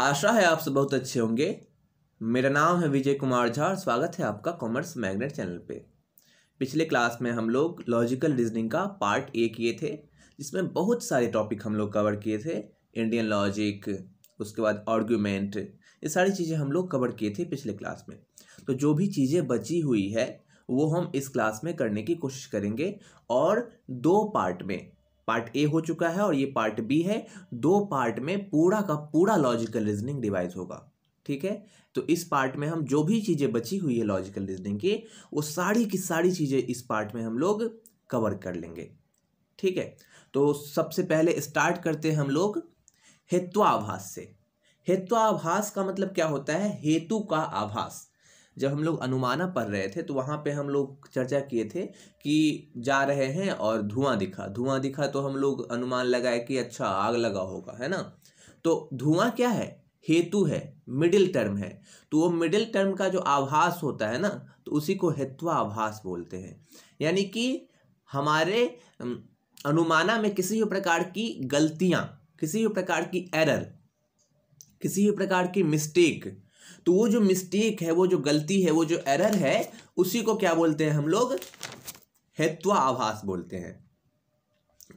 आशा है आप सब बहुत अच्छे होंगे मेरा नाम है विजय कुमार झा और स्वागत है आपका कॉमर्स मैग्नेट चैनल पे पिछले क्लास में हम लोग लॉजिकल रीजनिंग का पार्ट ए किए थे जिसमें बहुत सारे टॉपिक हम लोग कवर किए थे इंडियन लॉजिक उसके बाद आर्ग्यूमेंट ये सारी चीज़ें हम लोग कवर किए थे पिछले क्लास में तो जो भी चीज़ें बची हुई है वो हम इस क्लास में करने की कोशिश करेंगे और दो पार्ट में पार्ट ए हो चुका है और ये पार्ट बी है दो पार्ट में पूरा का पूरा लॉजिकल रीजनिंग डिवाइस होगा ठीक है तो इस पार्ट में हम जो भी चीज़ें बची हुई है लॉजिकल रीजनिंग की वो सारी की सारी चीज़ें इस पार्ट में हम लोग कवर कर लेंगे ठीक है तो सबसे पहले स्टार्ट करते हैं हम लोग हेत्वाभास से हेत्वाभास का मतलब क्या होता है हेतु का आभास जब हम लोग अनुमाना पढ़ रहे थे तो वहाँ पे हम लोग चर्चा किए थे कि जा रहे हैं और धुआं दिखा धुआं दिखा तो हम लोग अनुमान लगाए कि अच्छा आग लगा होगा है ना तो धुआं क्या है हेतु है मिडिल टर्म है तो वो मिडिल टर्म का जो आभास होता है ना तो उसी को हेत्वा आभास बोलते हैं यानी कि हमारे अनुमाना में किसी भी प्रकार की गलतियाँ किसी भी प्रकार की एरर किसी भी प्रकार की मिस्टेक तो वो जो मिस्टेक है वो जो गलती है वो जो एरर है उसी को क्या बोलते हैं हम लोग हेत्वा आभास बोलते हैं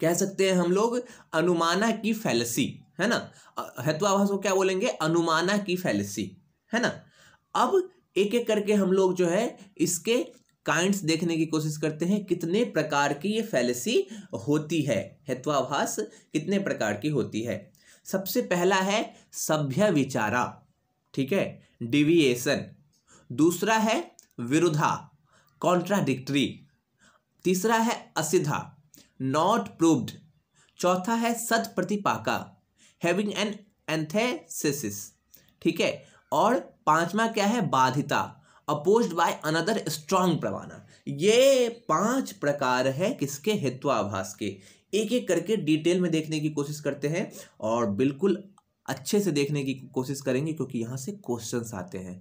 कह सकते हैं हम लोग अनुमाना की फैलसी है ना हेत्वा आभास को क्या बोलेंगे अनुमाना की फैलसी है ना अब एक एक करके हम लोग जो है इसके काइंड्स देखने की कोशिश करते हैं कितने प्रकार की ये फैलसी होती है हेत्वाभास कितने प्रकार की होती है सबसे पहला है सभ्य विचारा ठीक है डिविएशन दूसरा है विरुद्धा कॉन्ट्राडिक्ट्री तीसरा है असिधा नॉट प्रूव्ड चौथा है सत प्रतिपाका हैविंग एन एंथेसिस ठीक है और पांचवा क्या है बाधिता अपोज्ड बाय अनदर स्ट्रांग प्रवाना ये पांच प्रकार है किसके हेत्वाभास के एक एक करके डिटेल में देखने की कोशिश करते हैं और बिल्कुल अच्छे से देखने की कोशिश करेंगे क्योंकि यहाँ से क्वेश्चंस आते हैं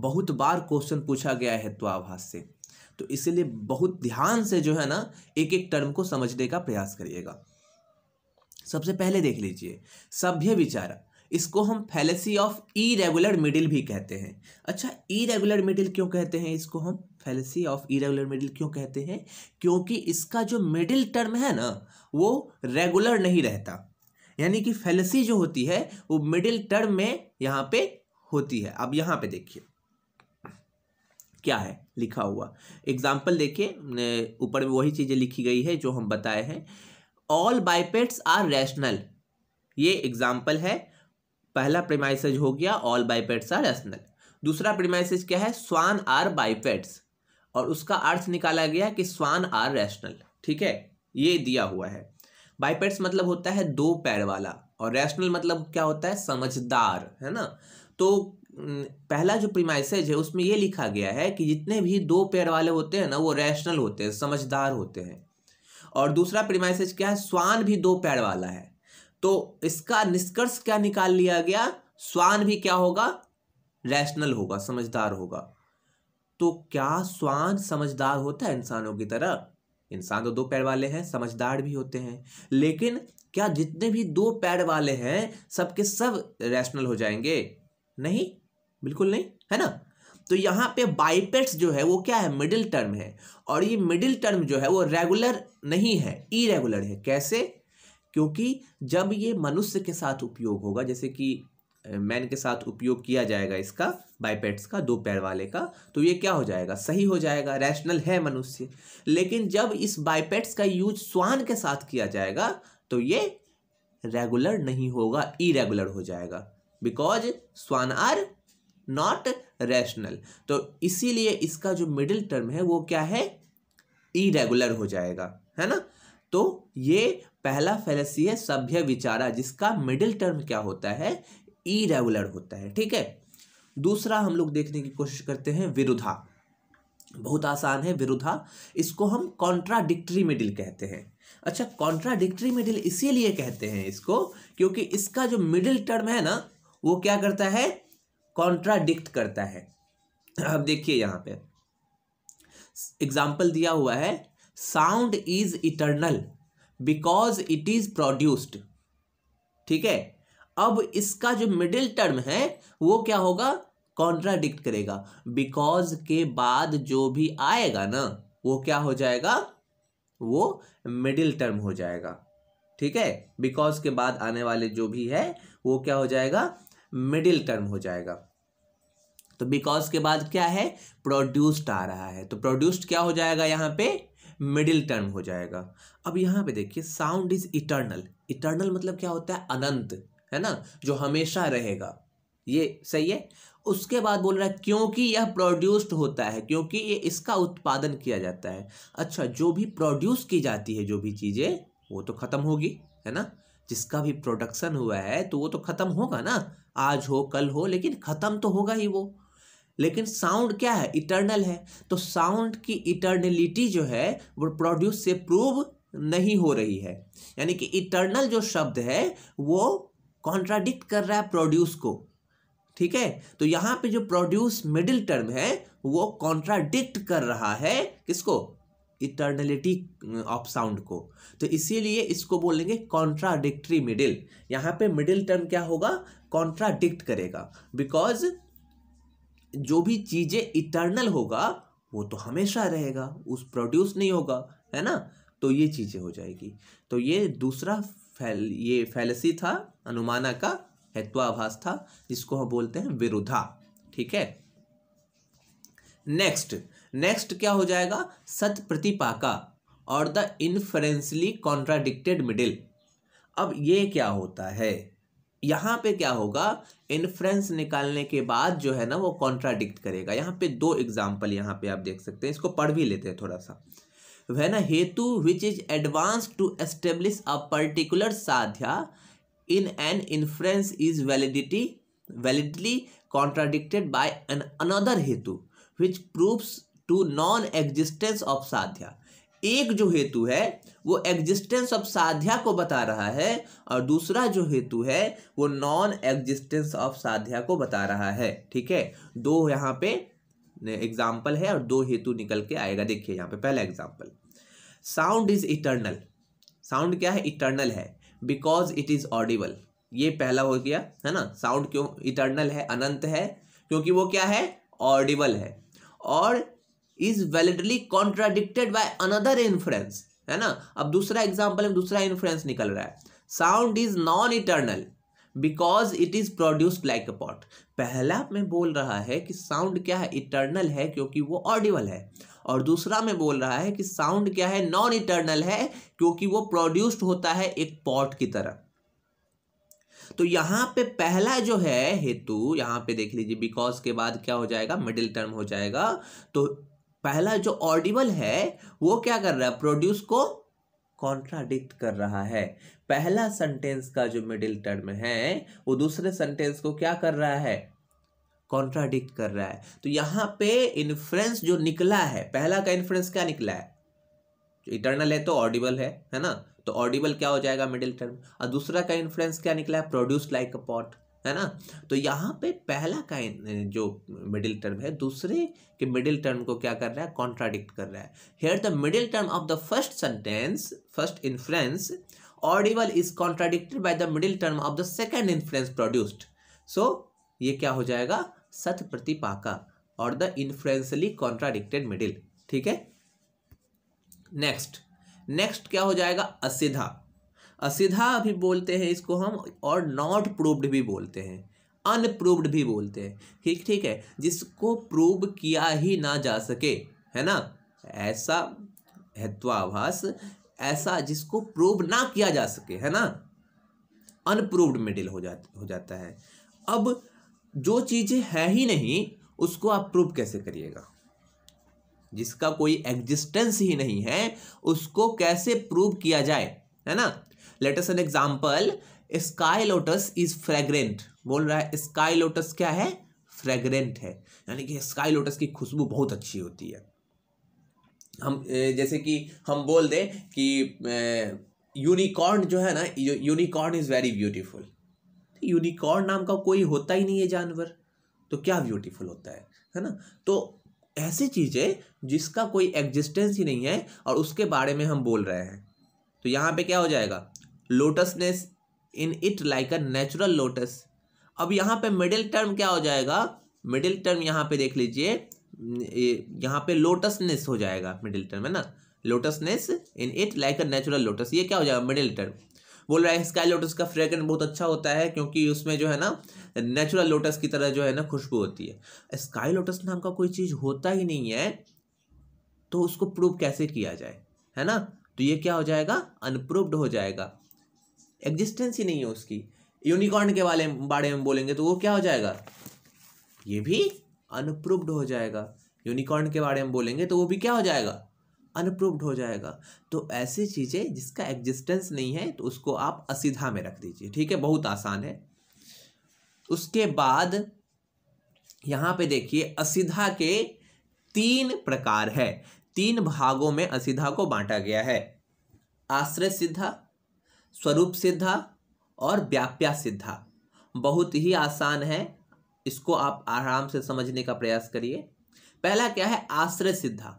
बहुत बार क्वेश्चन पूछा गया है त्वाभास से तो इसलिए बहुत ध्यान से जो है ना एक एक टर्म को समझने का प्रयास करिएगा सबसे पहले देख लीजिए सभ्य विचार इसको हम fallacy of irregular middle भी कहते हैं अच्छा ई रेगुलर मिडिल क्यों कहते हैं इसको हम fallacy of irregular middle क्यों कहते हैं क्योंकि इसका जो मिडिल टर्म है ना वो रेगुलर नहीं रहता यानी कि फैलसी जो होती है वो मिडिल टर्म में यहाँ पे होती है अब यहाँ पे देखिए क्या है लिखा हुआ एग्जाम्पल देखिए ऊपर में वही चीज़ें लिखी गई है जो हम बताए हैं ऑल बाइपेट्स आर रैशनल ये एग्जाम्पल है पहला प्रेमाइसेज हो गया ऑल बाइपेट्स आर रैशनल दूसरा प्रेमाइसेज क्या है स्वान आर बाइपेट्स और उसका अर्थ निकाला गया कि स्वान आर रैशनल ठीक है ये दिया हुआ है बाइपेड्स मतलब होता है दो पैर वाला और रैशनल मतलब क्या होता है समझदार है ना तो पहला जो प्रीमाइसेज है उसमें ये लिखा गया है कि जितने भी दो पैर वाले होते हैं ना वो रैशनल होते हैं समझदार होते हैं और दूसरा प्रीमाइसेज क्या है स्वान भी दो पैर वाला है तो इसका निष्कर्ष क्या निकाल लिया गया स्वान भी क्या होगा रैशनल होगा समझदार होगा तो क्या स्वान समझदार होता है इंसानों की तरह इंसान तो दो पैर वाले हैं समझदार भी होते हैं लेकिन क्या जितने भी दो पैर वाले हैं सबके सब रैशनल हो जाएंगे नहीं बिल्कुल नहीं है ना तो यहाँ पे बाइपेट्स जो है वो क्या है मिडिल टर्म है और ये मिडिल टर्म जो है वो रेगुलर नहीं है इरेगुलर है कैसे क्योंकि जब ये मनुष्य के साथ उपयोग होगा जैसे कि मैन के साथ उपयोग किया जाएगा इसका बाइपेट्स का दो पैर वाले का तो ये क्या हो जाएगा सही हो जाएगा रैशनल है मनुष्य लेकिन जब इस बाइपेट्स का यूज स्वान के साथ किया जाएगा तो ये रेगुलर नहीं होगा इरेगुलर हो जाएगा because swan are not rational तो इसीलिए इसका जो मिडिल टर्म है वो क्या है इरेगुलर हो जाएगा है ना तो ये पहला फैलसी है सभ्य विचारा जिसका मिडिल टर्म क्या होता है इरेगुलर होता है ठीक है दूसरा हम लोग देखने की कोशिश करते हैं विरुद्धा बहुत आसान है विरुद्धा इसको हम कॉन्ट्राडिक्ट्री मिडिल कहते हैं अच्छा कॉन्ट्राडिक्ट्री मिडिल इसीलिए कहते हैं इसको क्योंकि इसका जो मिडिल टर्म है ना वो क्या करता है कॉन्ट्राडिक्ट करता है अब देखिए यहाँ पे एग्जाम्पल दिया हुआ है sound is eternal because it is produced ठीक है अब इसका जो मिडिल टर्म है वो क्या होगा कॉन्ट्राडिक्ट करेगा बिकॉज के बाद जो भी आएगा ना वो क्या हो जाएगा वो मिडिल टर्म हो जाएगा ठीक है बिकॉज के बाद आने वाले जो भी है वो क्या हो जाएगा मिडिल टर्म हो जाएगा तो बिकॉज के बाद क्या है प्रोड्यूस्ड आ रहा है तो प्रोड्यूस्ड क्या हो जाएगा यहां पे मिडिल टर्म हो जाएगा अब यहां पे देखिए साउंड इज इटर्नल इटर्नल मतलब क्या होता है अनंत है ना जो हमेशा रहेगा ये सही है उसके बाद बोल रहा है क्योंकि यह प्रोड्यूस्ड होता है क्योंकि ये इसका उत्पादन किया जाता है अच्छा जो भी प्रोड्यूस की जाती है जो भी चीज़ें वो तो ख़त्म होगी है ना जिसका भी प्रोडक्शन हुआ है तो वो तो ख़त्म होगा ना आज हो कल हो लेकिन ख़त्म तो होगा ही वो लेकिन साउंड क्या है इटर्नल है तो साउंड की इटर्नलिटी जो है वो प्रोड्यूस से प्रूव नहीं हो रही है यानी कि इटर्नल जो शब्द है वो कॉन्ट्राडिक्ट कर रहा है प्रोड्यूस को ठीक है तो यहाँ पे जो प्रोड्यूस मिडिल टर्म है वो कॉन्ट्राडिक्ट कर रहा है किसको इटर्नलिटी ऑफ साउंड को तो इसीलिए इसको बोलेंगे कॉन्ट्राडिक्ट्री मिडिल यहाँ पे मिडिल टर्म क्या होगा कॉन्ट्राडिक्ट करेगा बिकॉज जो भी चीज़ें इटर्नल होगा वो तो हमेशा रहेगा उस प्रोड्यूस नहीं होगा है ना तो ये चीज़ें हो जाएगी तो ये दूसरा फैल ये फैलसी था अनुमाना का हेत्वाभास था जिसको हम बोलते हैं विरुद्धा ठीक है नेक्स्ट नेक्स्ट क्या हो जाएगा सत प्रतिपाका और द इनफरेंसली कॉन्ट्राडिक्टेड मिडिल अब ये क्या होता है यहाँ पे क्या होगा इन्फ्रेंस निकालने के बाद जो है ना वो कॉन्ट्राडिक्ट करेगा यहाँ पे दो एग्जाम्पल यहाँ पे आप देख सकते हैं इसको पढ़ भी लेते हैं थोड़ा सा वेन तो हेतु which is advance to establish a particular साध्या in an influence is validity validly contradicted by an another हेतु which proves to non existence of साध्या एक जो हेतु है वो एग्जिस्टेंस ऑफ साध्या को बता रहा है और दूसरा जो हेतु है वो नॉन एग्जिस्टेंस ऑफ साध्या को बता रहा है ठीक है दो यहाँ पे एग्जाम्पल है और दो हेतु निकल के आएगा देखिए यहाँ पे पहला example sound is eternal sound क्या है इटर्नल है बिकॉज इट इज ऑडिबल ये पहला हो गया है ना साउंड क्यों इटर्नल है अनंत है क्योंकि वो क्या है ऑडिबल है और is validly contradicted by another influence है ना अब दूसरा एग्जाम्पल में दूसरा इन्फ्लुएंस निकल रहा है sound is non eternal because it is produced like a pot पहला मैं बोल रहा है कि साउंड क्या है इटर्नल है क्योंकि वो ऑडिबल है और दूसरा में बोल रहा है कि साउंड क्या है नॉन इटर्नल है क्योंकि वो प्रोड्यूस्ड होता है एक पॉट की तरह तो यहां पे पहला जो है हेतु यहां पे देख लीजिए बिकॉज के बाद क्या हो जाएगा मिडिल टर्म हो जाएगा तो पहला जो ऑडिबल है वो क्या कर रहा है प्रोड्यूस को कॉन्ट्राडिक्ट कर रहा है पहला सेंटेंस का जो मिडिल टर्म है वो दूसरे सेंटेंस को क्या कर रहा है कॉन्ट्राडिक्ट कर रहा है तो यहां पे इन्फ्रेंस जो निकला है पहला का इन्फ्रेंस क्या निकला है जो इटर्नल है तो ऑडिबल है है ना तो ऑडिबल क्या हो जाएगा मिडिल टर्म और दूसरा का इन्फ्रेंस क्या निकला है प्रोड्यूस लाइक अ पॉट है ना तो यहाँ पे पहला का जो मिडिल टर्म है दूसरे के मिडिल टर्म को क्या कर रहा है कॉन्ट्राडिक्ट कर रहा है here the middle term of the first sentence first inference audible is contradicted by the middle term of the second influence produced so ये क्या हो जाएगा सत प्रतिपाका और द इन्फ्लुएंसली कॉन्ट्राडिक्टेड मिडिल ठीक है नेक्स्ट नेक्स्ट क्या हो जाएगा असिधा असिधा भी बोलते हैं इसको हम और नॉट प्रूव्ड भी बोलते हैं अनप्रूव्ड भी बोलते हैं ठीक ठीक है जिसको प्रूव किया ही ना जा सके है ना ऐसा हेत्वाभास ऐसा जिसको प्रूव ना किया जा सके है ना अनप्रूव्ड मिडिल हो जा हो जाता है अब जो चीज़ें है ही नहीं उसको आप प्रूव कैसे करिएगा जिसका कोई एग्जिस्टेंस ही नहीं है उसको कैसे प्रूव किया जाए है ना let's an example sky lotus is fragrant बोल रहा है स्काई लोटस क्या है फ्रेग्रेंट है यानी कि स्काई लोटस की खुशबू बहुत अच्छी होती है हम जैसे कि हम बोल दें कि यूनिकॉर्न जो है ना unicorn is very beautiful unicorn नाम का कोई होता ही नहीं है जानवर तो क्या ब्यूटीफुल होता है है ना तो ऐसी चीज़ें जिसका कोई एग्जिस्टेंस ही नहीं है और उसके बारे में हम बोल रहे हैं तो यहाँ पे क्या हो जाएगा lotusness in it like a natural lotus अब यहाँ पे मिडिल टर्म क्या हो जाएगा मिडिल टर्म यहाँ पे देख लीजिए यहाँ पे लोटसनेस हो जाएगा मिडिल टर्म है ना lotusness in it like a natural lotus ये क्या हो जाएगा मिडिल टर्म बोल रहा है स्काई लोटस का फ्रेगरेंस बहुत अच्छा होता है क्योंकि उसमें जो है ना नेचुरल लोटस की तरह जो है ना खुशबू होती है स्काई लोटस नाम का कोई चीज़ होता ही नहीं है तो उसको प्रूव कैसे किया जाए है ना तो ये क्या हो जाएगा अनप्रूव्ड हो जाएगा एग्जिस्टेंस ही नहीं है उसकी यूनिकॉर्न के वाले बारे में बोलेंगे तो वो क्या हो जाएगा ये भी अनप्रूव्ड हो जाएगा यूनिकॉर्न के बारे में बोलेंगे तो वो भी क्या हो जाएगा अनप्रूव्ड हो जाएगा तो ऐसी चीज़ें जिसका एग्जिस्टेंस नहीं है तो उसको आप असीधा में रख दीजिए ठीक है बहुत आसान है उसके बाद यहाँ पे देखिए असीधा के तीन प्रकार है तीन भागों में असीधा को बांटा गया है आश्रय सिद्धा स्वरूप सिद्धा और व्याप्या सिद्धा बहुत ही आसान है इसको आप आराम से समझने का प्रयास करिए पहला क्या है आश्रय सिद्धा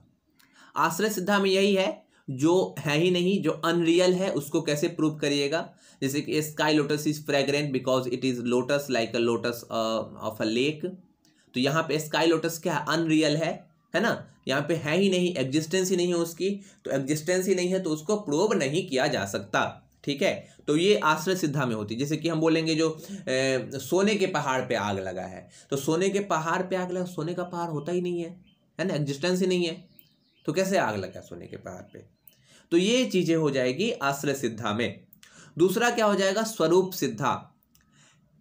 आश्रय सिद्धा में यही है जो है ही नहीं जो अनरियल है उसको कैसे प्रूव करिएगा जैसे कि sky lotus is fragrant because it is lotus like a lotus of a lake तो यहाँ पे स्काई लोटस क्या है अनरियल है है ना यहाँ पे है ही नहीं एग्जिस्टेंस ही नहीं है उसकी तो एग्जिस्टेंस ही नहीं है तो उसको प्रूव नहीं किया जा सकता ठीक है तो ये आश्रय सिद्धा में होती है जैसे कि हम बोलेंगे जो ए, सोने के पहाड़ पे आग लगा है तो सोने के पहाड़ पे आग लगा सोने का पहाड़ होता ही नहीं है है ना एग्जिस्टेंस ही नहीं है तो कैसे आग लगा सोने के पहाड़ पे तो ये चीजें हो जाएगी आश्रय सिद्धा में दूसरा क्या हो जाएगा स्वरूप सिद्धा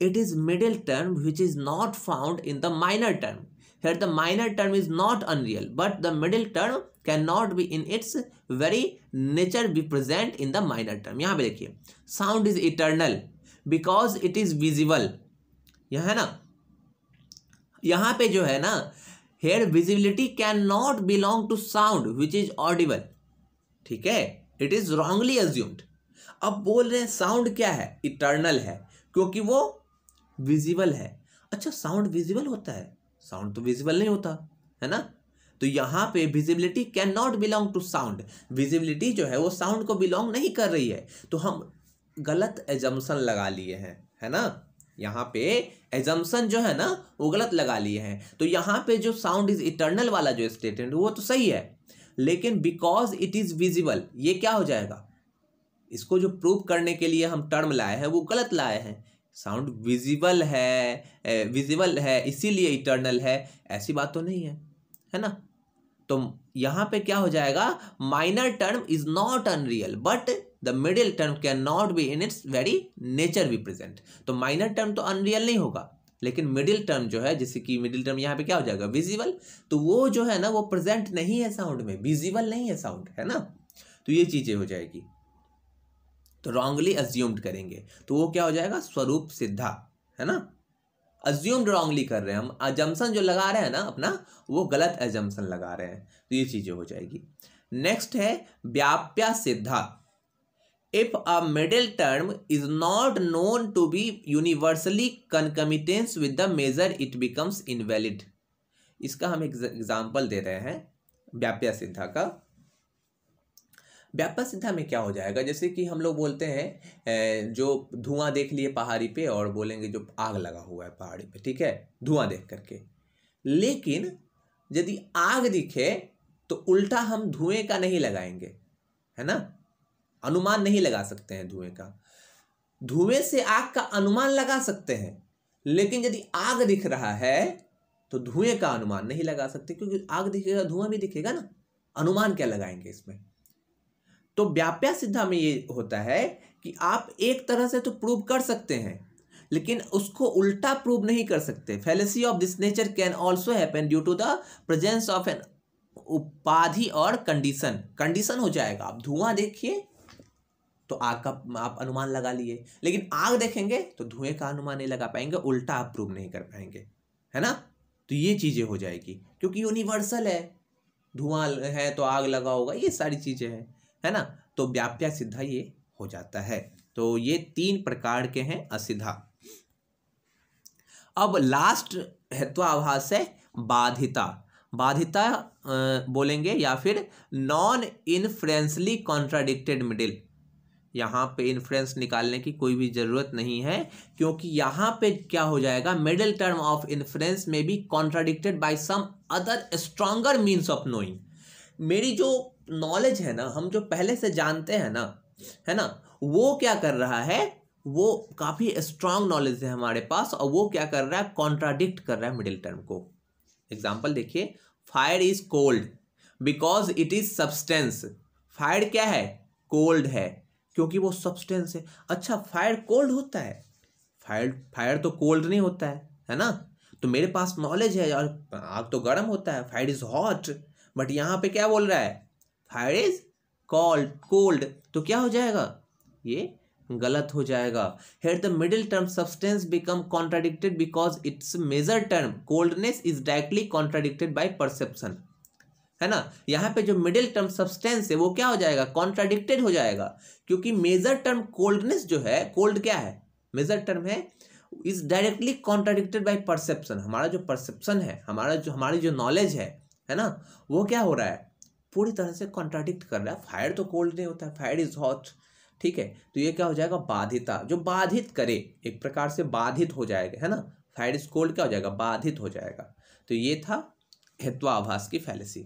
it is middle term which is not found in the minor term here the minor term is not unreal but the middle term can not be in its very nature be present in the minor term यहां पर देखिए sound is eternal because it is visible यह है ना यहां पे जो है ना here visibility can not belong to sound which is audible ठीक है इट इज रॉन्गली एज्यूम्ड अब बोल रहे हैं साउंड क्या है इटर्नल है क्योंकि वो विजिबल है अच्छा साउंड विजिबल होता है साउंड तो विजिबल नहीं होता है ना तो यहाँ पे visibility can not belong to sound visibility जो है वो साउंड को बिलोंग नहीं कर रही है तो हम गलत एजम्सन लगा लिए हैं है ना यहाँ पे एजम्सन जो है ना वो गलत लगा लिए हैं तो यहाँ पे जो साउंड इज इटर्नल वाला जो स्टेटमेंट वो तो सही है लेकिन बिकॉज इट इज़ विजिबल ये क्या हो जाएगा इसको जो प्रूव करने के लिए हम टर्म लाए हैं वो गलत लाए हैं साउंड विजिबल है विजिबल है इसीलिए इटर्नल है ऐसी बात तो नहीं है है ना तो यहाँ पे क्या हो जाएगा minor term is not unreal but the middle term can not be in its very nature be present तो माइनर टर्म तो अनरियल नहीं होगा लेकिन मिडिल टर्म जो है जैसे कि मिडिल टर्म यहाँ पे क्या हो जाएगा विजिबल तो वो जो है ना वो प्रेजेंट नहीं है साउंड में विजिबल नहीं है साउंड है ना तो ये चीज़ें हो जाएगी तो रॉन्गली अज्यूम्ड करेंगे तो वो क्या हो जाएगा स्वरूप सिद्धा है ना अज्यूम्ड रॉन्गली कर रहे हैं हम एजम्सन जो लगा रहे हैं ना अपना वो गलत एजम्सन लगा रहे हैं तो ये चीज़ें हो जाएगी नेक्स्ट है व्याप्या सिद्धा if a middle term is not known to be universally concomitance with the major it becomes invalid इसका हम एक एग्जाम्पल दे रहे हैं व्याप्या सिद्धा का व्यापक सिद्धा में क्या हो जाएगा जैसे कि हम लोग बोलते हैं जो धुआं देख लिए पहाड़ी पे और बोलेंगे जो आग लगा हुआ है पहाड़ी पे ठीक है धुआं देख करके लेकिन यदि आग दिखे तो उल्टा हम धुएं का नहीं लगाएंगे है ना अनुमान नहीं लगा सकते हैं धुएं का धुएं से आग का अनुमान लगा सकते हैं लेकिन यदि आग दिख रहा है तो धुएं का अनुमान नहीं लगा सकते क्योंकि आग दिखेगा धुआं भी दिखेगा ना अनुमान क्या लगाएंगे इसमें तो व्याप्या सिद्धा में ये होता है कि आप एक तरह से तो प्रूव कर सकते हैं लेकिन उसको उल्टा प्रूव नहीं कर सकते fallacy of this nature can also happen due to the presence of an उपाधि और कंडीशन कंडीशन हो जाएगा आप धुआं देखिए तो आग का आप अनुमान लगा लिए लेकिन आग देखेंगे तो धुएं का अनुमान नहीं लगा पाएंगे उल्टा आप प्रूव नहीं कर पाएंगे है ना तो ये चीज़ें हो जाएगी क्योंकि यूनिवर्सल है धुआं है तो आग लगा होगा ये सारी चीज़ें हैं है ना तो व्याप्या सिद्धा ये हो जाता है तो ये तीन प्रकार के हैं असिधा अब लास्ट हेत्वाभाष है बाधिता बाधिता बोलेंगे या फिर नॉन इनफ्रेंसली कॉन्ट्राडिक्टेड मिडिल यहाँ पे इन्फ्लुएंस निकालने की कोई भी ज़रूरत नहीं है क्योंकि यहाँ पे क्या हो जाएगा मिडिल टर्म ऑफ इन्फ्रेंस में भी contradicted by some other stronger means of knowing मेरी जो नॉलेज है ना हम जो पहले से जानते हैं ना है ना वो क्या कर रहा है वो काफ़ी स्ट्रांग नॉलेज है हमारे पास और वो क्या कर रहा है कॉन्ट्राडिक्ट कर रहा है मिडिल टर्म को एग्जाम्पल देखिए fire is cold because it is substance fire क्या है कोल्ड है क्योंकि वो सब्सटेंस है अच्छा फायर कोल्ड होता है फायर फायर तो कोल्ड नहीं होता है है ना तो मेरे पास नॉलेज है यार आग तो गर्म होता है फायर इज़ हॉट बट यहाँ पे क्या बोल रहा है फायर इज़ कॉल्ड कोल्ड तो क्या हो जाएगा ये गलत हो जाएगा here the middle term substance become contradicted because its major term coldness is directly contradicted by perception है ना यहाँ पे जो मिडिल टर्म सब्सटेंस है वो क्या हो जाएगा कॉन्ट्राडिक्टेड हो जाएगा क्योंकि मेजर टर्म कोल्डनेस जो है कोल्ड क्या है मेजर टर्म है is directly contradicted by perception हमारा जो परसेप्शन है हमारा जो हमारी जो नॉलेज है है ना वो क्या हो रहा है पूरी तरह से कॉन्ट्राडिक्ट कर रहा है फायर तो कोल्ड नहीं होता है फायर इज हॉट ठीक है तो ये क्या हो जाएगा बाधिता जो बाधित करे एक प्रकार से बाधित हो जाएगा है ना फायर इज कोल्ड क्या हो जाएगा बाधित हो जाएगा तो ये था हेत्वाभास की फैलेसी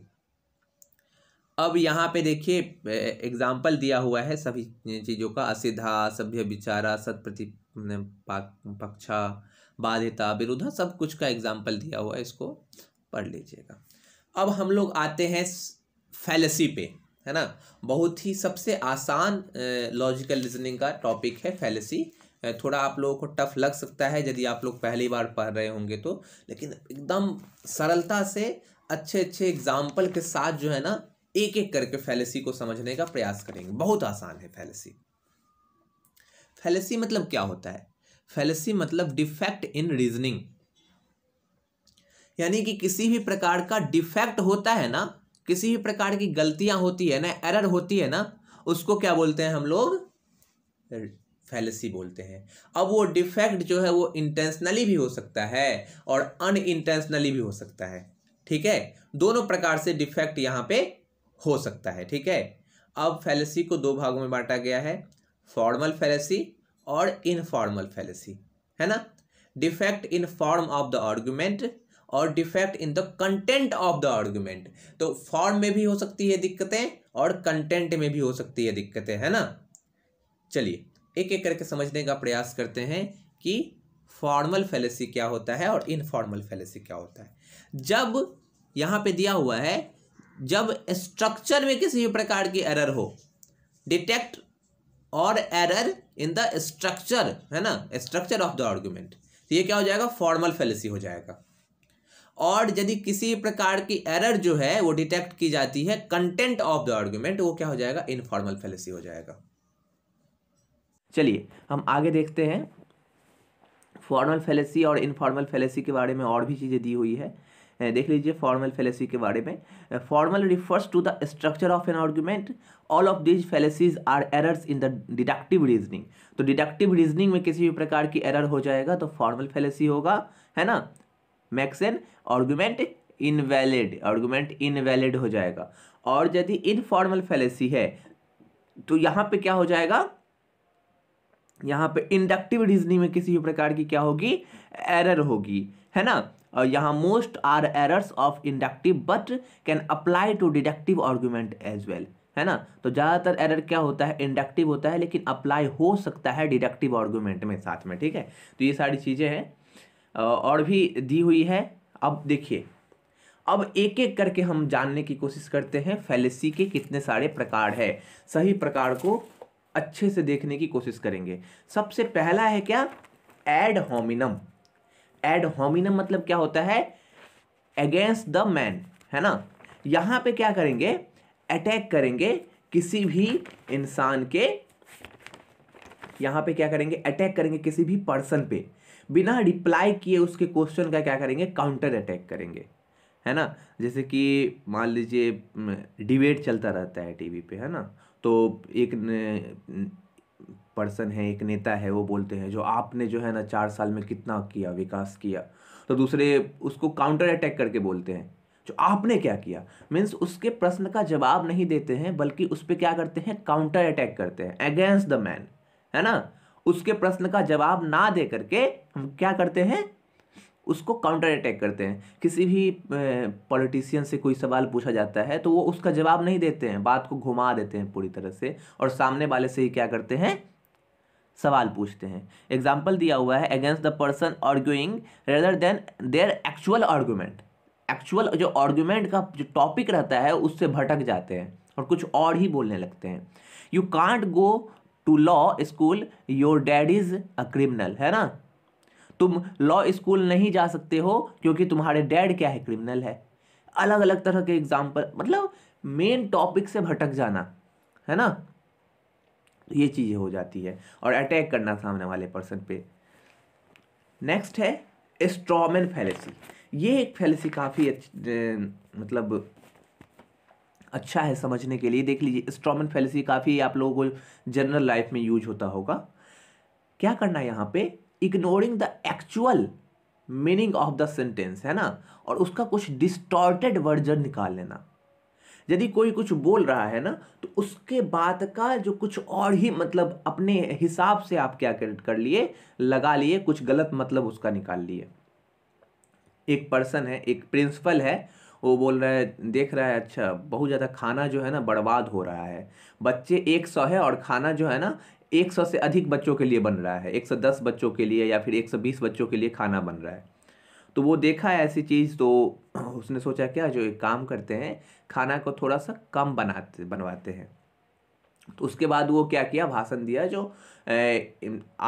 अब यहाँ पे देखिए एग्जाम्पल दिया हुआ है सभी चीज़ों का असिधा सभ्य विचारा सत प्रति पक्षा बाधिता विरोधा सब कुछ का एग्जाम्पल दिया हुआ है इसको पढ़ लीजिएगा अब हम लोग आते हैं फैलसी पे है ना बहुत ही सबसे आसान लॉजिकल रीजनिंग का टॉपिक है फैलसी थोड़ा आप लोगों को टफ लग सकता है यदि आप लोग पहली बार पढ़ रहे होंगे तो लेकिन एकदम सरलता से अच्छे अच्छे एग्जाम्पल के साथ जो है ना एक एक करके फैलेसी को समझने का प्रयास करेंगे बहुत आसान है फैलेसी फैलेसी मतलब क्या होता है फैलेसी मतलब डिफेक्ट इन रीजनिंग यानी कि किसी भी प्रकार का डिफेक्ट होता है ना किसी भी प्रकार की गलतियां होती है ना एरर होती है ना उसको क्या बोलते हैं हम लोग फैलेसी बोलते हैं अब वो डिफेक्ट जो है वो इंटेंशनली भी हो सकता है और अन इंटेंशनली भी हो सकता है ठीक है दोनों प्रकार से डिफेक्ट यहां पे हो सकता है ठीक है अब फैलेसी को दो भागों में बांटा गया है फॉर्मल फैलेसी और इनफॉर्मल फैलेसी है ना defect in form of the argument और defect in the content of the argument तो फॉर्म में भी हो सकती है दिक्कतें और कंटेंट में भी हो सकती है दिक्कतें है ना चलिए एक एक करके समझने का प्रयास करते हैं कि फॉर्मल फैलेसी क्या होता है और इनफॉर्मल फैलेसी क्या होता है जब यहाँ पे दिया हुआ है जब स्ट्रक्चर में किसी भी प्रकार की एरर हो डिटेक्ट और एरर इन द स्ट्रक्चर है ना स्ट्रक्चर ऑफ द आर्ग्यूमेंट तो ये क्या हो जाएगा फॉर्मल फेलेसी हो जाएगा और यदि किसी प्रकार की एरर जो है वो डिटेक्ट की जाती है कंटेंट ऑफ द आर्ग्यूमेंट वो क्या हो जाएगा इनफॉर्मल फेलेसी हो जाएगा चलिए हम आगे देखते हैं फॉर्मल फेलेसी और इनफॉर्मल फेलेसी के बारे में और भी चीज़ें दी हुई है देख लीजिए फॉर्मल फेलेसी के बारे में formal refers to the structure of an argument all of these fallacies are errors in the deductive reasoning तो डिडक्टिव रीजनिंग में किसी भी प्रकार की एरर हो जाएगा तो फॉर्मल फेलेसी होगा है ना makes an argument invalid argument invalid हो जाएगा और यदि इनफॉर्मल फेलेसी है तो यहाँ पे क्या हो जाएगा यहाँ पे इंडक्टिव रीजनिंग में किसी भी प्रकार की क्या होगी एरर होगी है ना Uh, यहाँ most are errors of inductive but can apply to deductive argument as well है ना तो ज़्यादातर एरर क्या होता है इंडक्टिव होता है लेकिन अप्लाई हो सकता है डिडक्टिव आर्ग्यूमेंट में साथ में ठीक है तो ये सारी चीज़ें हैं uh, और भी दी हुई है अब देखिए अब एक एक करके हम जानने की कोशिश करते हैं फैलेसी के कितने सारे प्रकार है सही प्रकार को अच्छे से देखने की कोशिश करेंगे सबसे पहला है क्या एड होमिनम एड होमिनम मतलब क्या होता है अगेंस्ट द मैन है ना यहां पे क्या करेंगे अटैक करेंगे किसी भी इंसान के यहां पे क्या करेंगे अटैक करेंगे किसी भी पर्सन पे बिना रिप्लाई किए उसके क्वेश्चन का क्या करेंगे काउंटर अटैक करेंगे है ना जैसे कि मान लीजिए डिबेट चलता रहता है टीवी पे है ना तो एक पर्सन है एक नेता है वो बोलते हैं जो आपने जो है ना चार साल में कितना किया विकास किया तो दूसरे उसको काउंटर अटैक करके बोलते हैं जो आपने क्या किया मीन्स उसके प्रश्न का जवाब नहीं देते हैं बल्कि उस पर क्या करते हैं काउंटर अटैक करते हैं अगेंस्ट द मैन है ना उसके प्रश्न का जवाब ना दे करके हम क्या करते हैं उसको काउंटर अटैक करते हैं किसी भी पॉलिटिशियन से कोई सवाल पूछा जाता है तो वो उसका जवाब नहीं देते हैं बात को घुमा देते हैं पूरी तरह से और सामने वाले से ही क्या करते हैं सवाल पूछते हैं एग्जाम्पल दिया हुआ है against the person arguing rather than their actual argument actual जो आर्ग्यूमेंट का जो टॉपिक रहता है उससे भटक जाते हैं और कुछ और ही बोलने लगते हैं you can't go to law school your dad is a criminal है ना तुम लॉ स्कूल नहीं जा सकते हो क्योंकि तुम्हारे डैड क्या है क्रिमिनल है अलग अलग तरह के एग्जाम्पल मतलब मेन टॉपिक से भटक जाना है ना ये चीज़ें हो जाती है और अटैक करना सामने वाले पर्सन पे नेक्स्ट है स्ट्रॉमैन फैलेसी ये एक फैलेसी काफ़ी मतलब अच्छा है समझने के लिए देख लीजिए स्ट्रॉमन फैलेसी काफ़ी आप लोगों को जनरल लाइफ में यूज होता होगा क्या करना है यहाँ पे ignoring the actual meaning of the sentence है ना और उसका कुछ डिस्टॉर्टेड वर्जन निकाल लेना यदि कोई कुछ बोल रहा है ना तो उसके बात का जो कुछ और ही मतलब अपने हिसाब से आप क्या कर, कर लिए लगा लिए कुछ गलत मतलब उसका निकाल लिए एक पर्सन है एक प्रिंसिपल है वो बोल रहा है देख रहा है अच्छा बहुत ज़्यादा खाना जो है ना बर्बाद हो रहा है बच्चे एक सौ है और खाना जो है ना एक सौ से अधिक बच्चों के लिए बन रहा है एक सौ दस बच्चों के लिए या फिर एक सौ बीस बच्चों के लिए खाना बन रहा है तो वो देखा ऐसी चीज़ तो उसने सोचा क्या जो एक काम करते हैं खाना को थोड़ा सा कम बनाते बनवाते हैं तो उसके बाद वो क्या किया भाषण दिया जो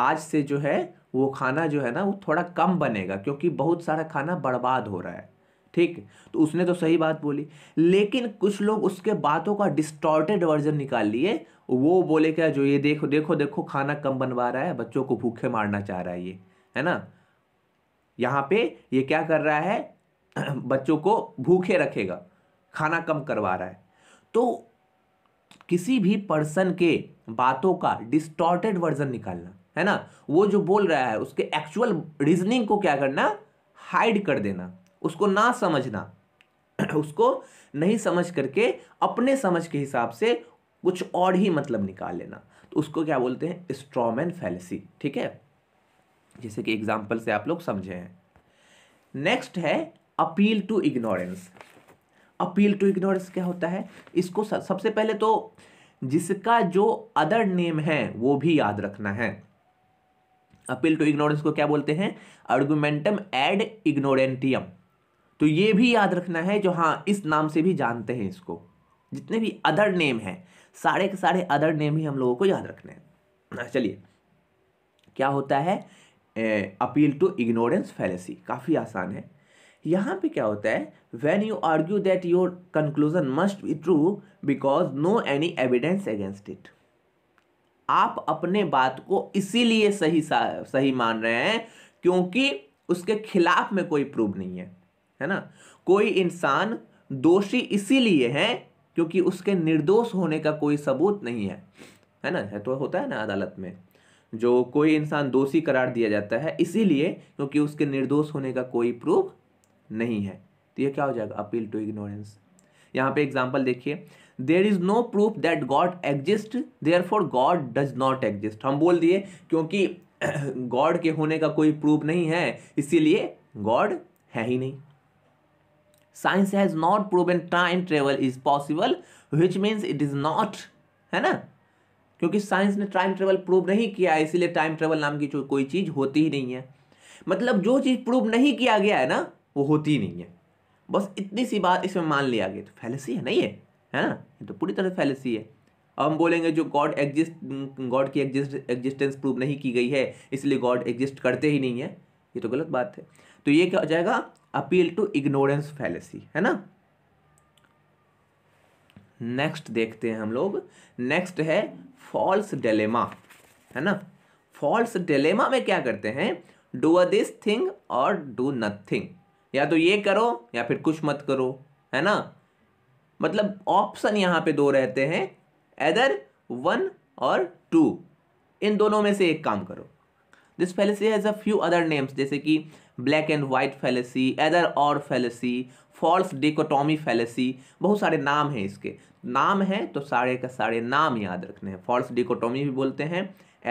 आज से जो है वो खाना जो है ना वो थोड़ा कम बनेगा क्योंकि बहुत सारा खाना बर्बाद हो रहा है ठीक तो उसने तो सही बात बोली लेकिन कुछ लोग उसके बातों का डिस्टॉर्टेड वर्जन निकाल लिए वो बोले क्या जो ये देखो देखो देखो खाना कम बनवा रहा है बच्चों को भूखे मारना चाह रहा है ये है ना यहाँ पे ये क्या कर रहा है बच्चों को भूखे रखेगा खाना कम करवा रहा है तो किसी भी पर्सन के बातों का डिस्टॉर्टेड वर्जन निकालना है ना वो जो बोल रहा है उसके एक्चुअल रीजनिंग को क्या करना हाइड कर देना उसको ना समझना उसको नहीं समझ करके अपने समझ के हिसाब से कुछ और ही मतलब निकाल लेना तो उसको क्या बोलते हैं स्ट्रॉमैन फैलसी ठीक है जैसे कि एग्जाम्पल से आप लोग समझे हैं नेक्स्ट है appeal to ignorance appeal to ignorance क्या होता है इसको सबसे पहले तो जिसका जो अदर नेम है वो भी याद रखना है अपील टू इग्नोरेंस को क्या बोलते हैं आर्गूमेंटम एड इग्नोरेंटियम तो ये भी याद रखना है जो हाँ इस नाम से भी जानते हैं इसको जितने भी अदर नेम हैं सारे के सारे अदर नेम ही हम लोगों को याद रखने हैं चलिए क्या होता है अपील टू इग्नोरेंस फैलेसी काफ़ी आसान है यहाँ पे क्या होता है when you argue that your conclusion must be true because no any evidence against it आप अपने बात को इसीलिए सही सही मान रहे हैं क्योंकि उसके खिलाफ में कोई प्रूव नहीं है है ना कोई इंसान दोषी इसीलिए है क्योंकि उसके निर्दोष होने का कोई सबूत नहीं है है ना है तो होता है ना अदालत में जो कोई इंसान दोषी करार दिया जाता है इसीलिए क्योंकि उसके निर्दोष होने का कोई प्रूफ नहीं है तो ये क्या हो जाएगा अपील टू इग्नोरेंस यहाँ पे एग्जाम्पल देखिए there is no proof that God exist therefore God does not exist हम बोल दिए क्योंकि गॉड के होने का कोई प्रूफ नहीं है इसीलिए गॉड है ही नहीं science has not an time travel is possible which means it is not है ना क्योंकि साइंस ने टाइम ट्रेवल प्रूव नहीं किया है इसीलिए टाइम ट्रेवल नाम की कोई चीज़ होती ही नहीं है मतलब जो चीज़ प्रूव नहीं किया गया है ना वो होती ही नहीं है बस इतनी सी बात इसमें मान लिया गया तो फैलसी है नहीं है है ना ये तो पूरी तरह फैलसी है अब हम बोलेंगे जो गॉड एग्जिस्ट गॉड की एग्जिस्ट एग्जिस्टेंस प्रूव नहीं की गई है इसलिए गॉड एग्जिस्ट करते ही नहीं है ये तो गलत बात है तो ये क्या हो जाएगा अपील टू इग्नोरेंस फैलेसी है ना नेक्स्ट देखते हैं हम लोग नेक्स्ट है फॉल्स डेलेमा है ना फॉल्स डेलेमा में क्या करते हैं डू अ दिस थिंग और डू नथिंग या तो ये करो या फिर कुछ मत करो है ना मतलब ऑप्शन यहाँ पे दो रहते हैं एदर वन और टू इन दोनों में से एक काम करो this fallacy has a few other names जैसे कि black and white fallacy either or fallacy false dichotomy fallacy बहुत सारे नाम हैं इसके नाम हैं तो सारे का सारे नाम याद रखने हैं फॉल्स डिकोटॉमी भी बोलते हैं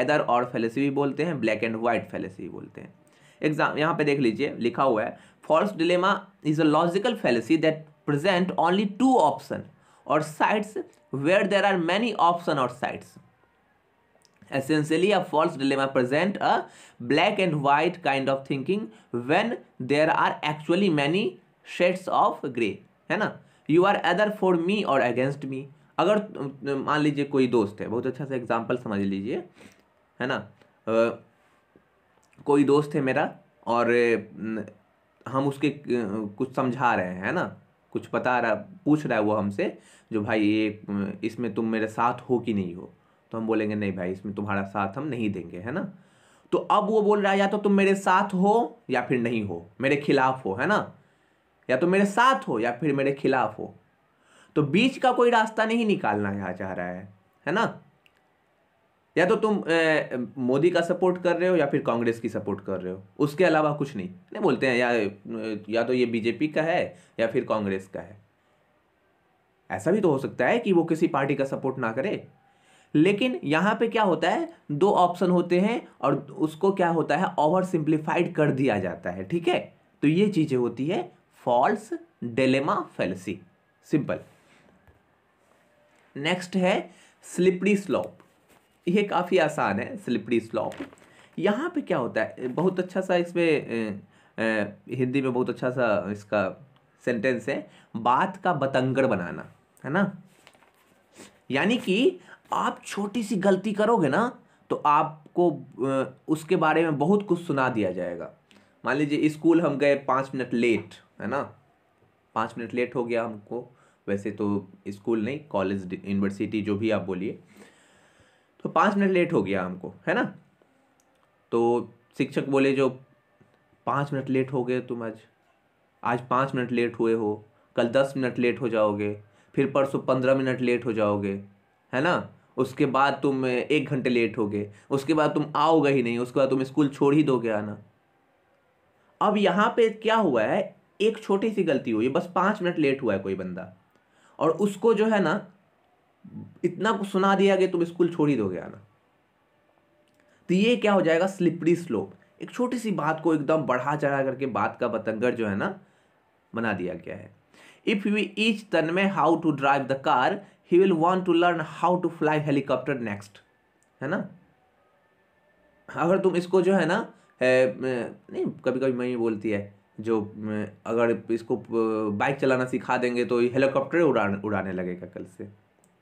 एदर और फैलेसी भी बोलते हैं ब्लैक एंड वाइट फैलेसी भी बोलते हैं एग्जाम यहाँ पे देख लीजिए लिखा हुआ है false dilemma is a logical fallacy that present only two option or sides where there are many option or sides essentially a false dilemma present a black and white kind of thinking when there are actually many shades of grey है ना you are either for me or against me अगर मान लीजिए कोई दोस्त है बहुत अच्छा सा एग्जाम्पल समझ लीजिए है ना आ, कोई दोस्त है मेरा और हम उसके कुछ समझा रहे हैं है ना कुछ बता रहा पूछ रहा है वो हमसे जो भाई ये इसमें तुम मेरे साथ हो कि नहीं हो तो हम बोलेंगे नहीं भाई इसमें तुम्हारा साथ हम नहीं देंगे है ना तो अब वो बोल रहा है या तो तुम मेरे साथ हो या फिर नहीं हो मेरे खिलाफ हो है ना या तो मेरे साथ हो या फिर मेरे खिलाफ हो तो बीच का कोई रास्ता नहीं निकालना यहाँ चाह रहा है है ना या तो तुम मोदी का सपोर्ट कर रहे हो या फिर कांग्रेस की सपोर्ट कर रहे हो उसके अलावा कुछ नहीं नहीं बोलते हैं या या तो ये बीजेपी का है या फिर कांग्रेस का है ऐसा भी तो हो सकता है कि वो किसी पार्टी का सपोर्ट ना करे लेकिन यहाँ पे क्या होता है दो ऑप्शन होते हैं और उसको क्या होता है ओवर सिंप्लीफाइड कर दिया जाता है ठीक है तो ये चीज़ें होती है false dilemma fallacy simple next है स्लिपरी स्लॉप ये काफ़ी आसान है स्लिपरी स्लॉप यहाँ पे क्या होता है बहुत अच्छा सा इसमें हिंदी में बहुत अच्छा सा इसका सेंटेंस है बात का बतंगड़ बनाना है ना यानी कि आप छोटी सी गलती करोगे ना तो आपको उसके बारे में बहुत कुछ सुना दिया जाएगा मान लीजिए स्कूल हम गए पाँच मिनट लेट है ना पाँच मिनट लेट हो गया हमको वैसे तो स्कूल नहीं कॉलेज यूनिवर्सिटी जो भी आप बोलिए तो पाँच मिनट लेट हो गया हमको है ना तो शिक्षक बोले जो पाँच मिनट लेट हो गए तुम आज आज पाँच मिनट लेट हुए हो कल दस मिनट लेट हो जाओगे फिर परसों पंद्रह मिनट लेट हो जाओगे है ना उसके बाद तुम एक घंटे लेट हो गए उसके बाद तुम आओगे ही नहीं उसके बाद तुम स्कूल छोड़ ही दोगे आना अब यहाँ पे क्या हुआ है एक छोटी सी गलती हुई बस पाँच मिनट लेट हुआ है कोई बंदा और उसको जो है ना इतना कुछ सुना दिया कि तुम स्कूल छोड़ ही दोगे आना तो ये क्या हो जाएगा स्लिपरी स्लोप एक छोटी सी बात को एकदम बढ़ा चढ़ा करके बात का बतंगर जो है ना बना दिया गया है इफ़ वी ईच तन में how to drive the car he will want to learn how to fly helicopter next है ना अगर तुम इसको जो है ना है, नहीं कभी कभी मैं बोलती है जो अगर इसको बाइक चलाना सिखा देंगे तो हेलीकॉप्टर उड़ाने उड़ाने लगेगा कल से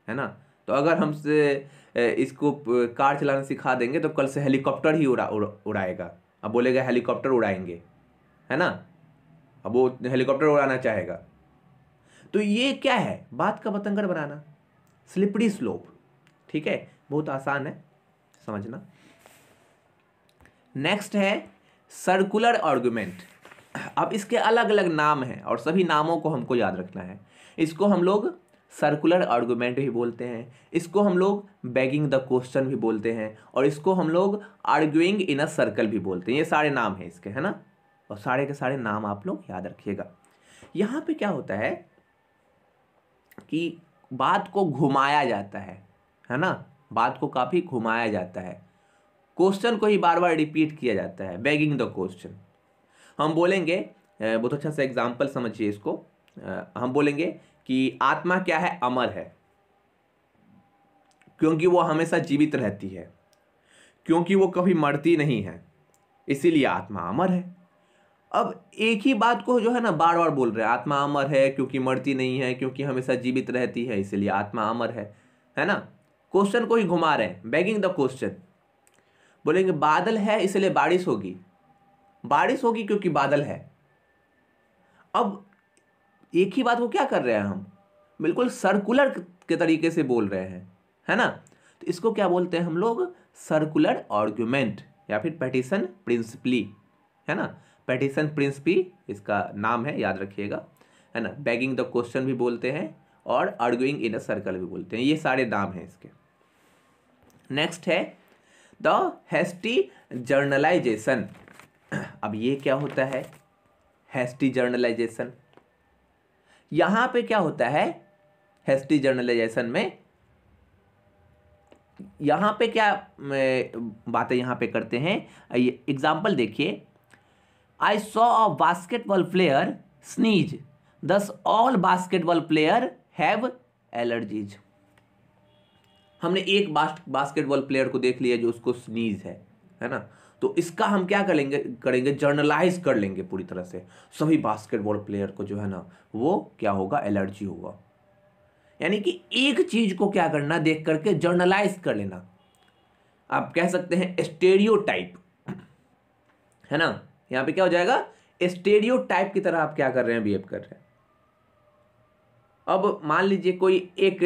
है ना तो अगर हमसे इसको कार चलाना सिखा देंगे तो कल से हेलीकॉप्टर ही उड़ा उड़ाएगा अब बोलेगा हेलीकॉप्टर उड़ाएंगे है ना अब वो हेलीकॉप्टर उड़ाना चाहेगा तो ये क्या है बात का बतंगड़ बनाना स्लिपरी स्लोप ठीक है बहुत आसान है समझना नेक्स्ट है सर्कुलर आर्गूमेंट अब इसके अलग अलग नाम हैं और सभी नामों को हमको याद रखना है इसको हम लोग सर्कुलर आर्गूमेंट भी बोलते हैं इसको हम लोग बैगिंग द क्वेश्चन भी बोलते हैं और इसको हम लोग आर्ग्यूइंग इन अ सर्कल भी बोलते हैं ये सारे नाम हैं इसके है ना और सारे के सारे नाम आप लोग याद रखिएगा यहाँ पे क्या होता है कि बात को घुमाया जाता है है ना बात को काफ़ी घुमाया जाता है क्वेश्चन को ही बार बार रिपीट किया जाता है बैगिंग द क्वेश्चन हम बोलेंगे बहुत अच्छा सा एग्जाम्पल समझिए इसको हम बोलेंगे कि आत्मा क्या है अमर है क्योंकि वो हमेशा जीवित रहती है क्योंकि वो कभी मरती नहीं है इसीलिए आत्मा अमर है अब एक ही बात को जो है ना बार बार बोल रहे हैं आत्मा अमर है क्योंकि मरती नहीं है क्योंकि हमेशा जीवित रहती है इसलिए आत्मा अमर है है ना क्वेश्चन को ही घुमा रहे हैं बैगिंग द क्वेश्चन बोलेंगे बादल है इसलिए बारिश होगी बारिश होगी क्योंकि बादल है अब एक ही बात को क्या कर रहे हैं हम बिल्कुल सर्कुलर के तरीके से बोल रहे हैं है ना तो इसको क्या बोलते हैं हम लोग सर्कुलर आर्ग्यूमेंट या फिर पेटिशन प्रिंसिपली है ना पेटिसन प्रिंस भी इसका नाम है याद रखिएगा है ना बैगिंग द क्वेश्चन भी बोलते हैं और अर्गुइंग इन अ सर्कल भी बोलते हैं ये सारे नाम हैं इसके नेक्स्ट है द हेस्टी जर्नलाइजेशन अब ये क्या होता है हेस्टी जर्नलाइजेशन यहां पे क्या होता है हेस्टी जर्नलाइजेशन में यहां पे क्या बातें यहां पे करते हैं एग्जाम्पल देखिए I saw a basketball player sneeze thus all basketball player have allergies हमने एक बास्केटबॉल प्लेयर को देख लिया जो उसको स्नीज है है ना तो इसका हम क्या करेंगे करेंगे जर्नलाइज कर लेंगे पूरी तरह से सभी बास्केटबॉल प्लेयर को जो है ना वो क्या होगा एलर्जी होगा यानी कि एक चीज को क्या करना देख करके जर्नलाइज कर लेना आप कह सकते हैं स्टेरियोटाइप टाइप है ना यहां पे क्या हो जाएगा स्टेडियो टाइप की तरह आप क्या कर रहे हैं बिहेव कर रहे हैं अब मान लीजिए कोई एक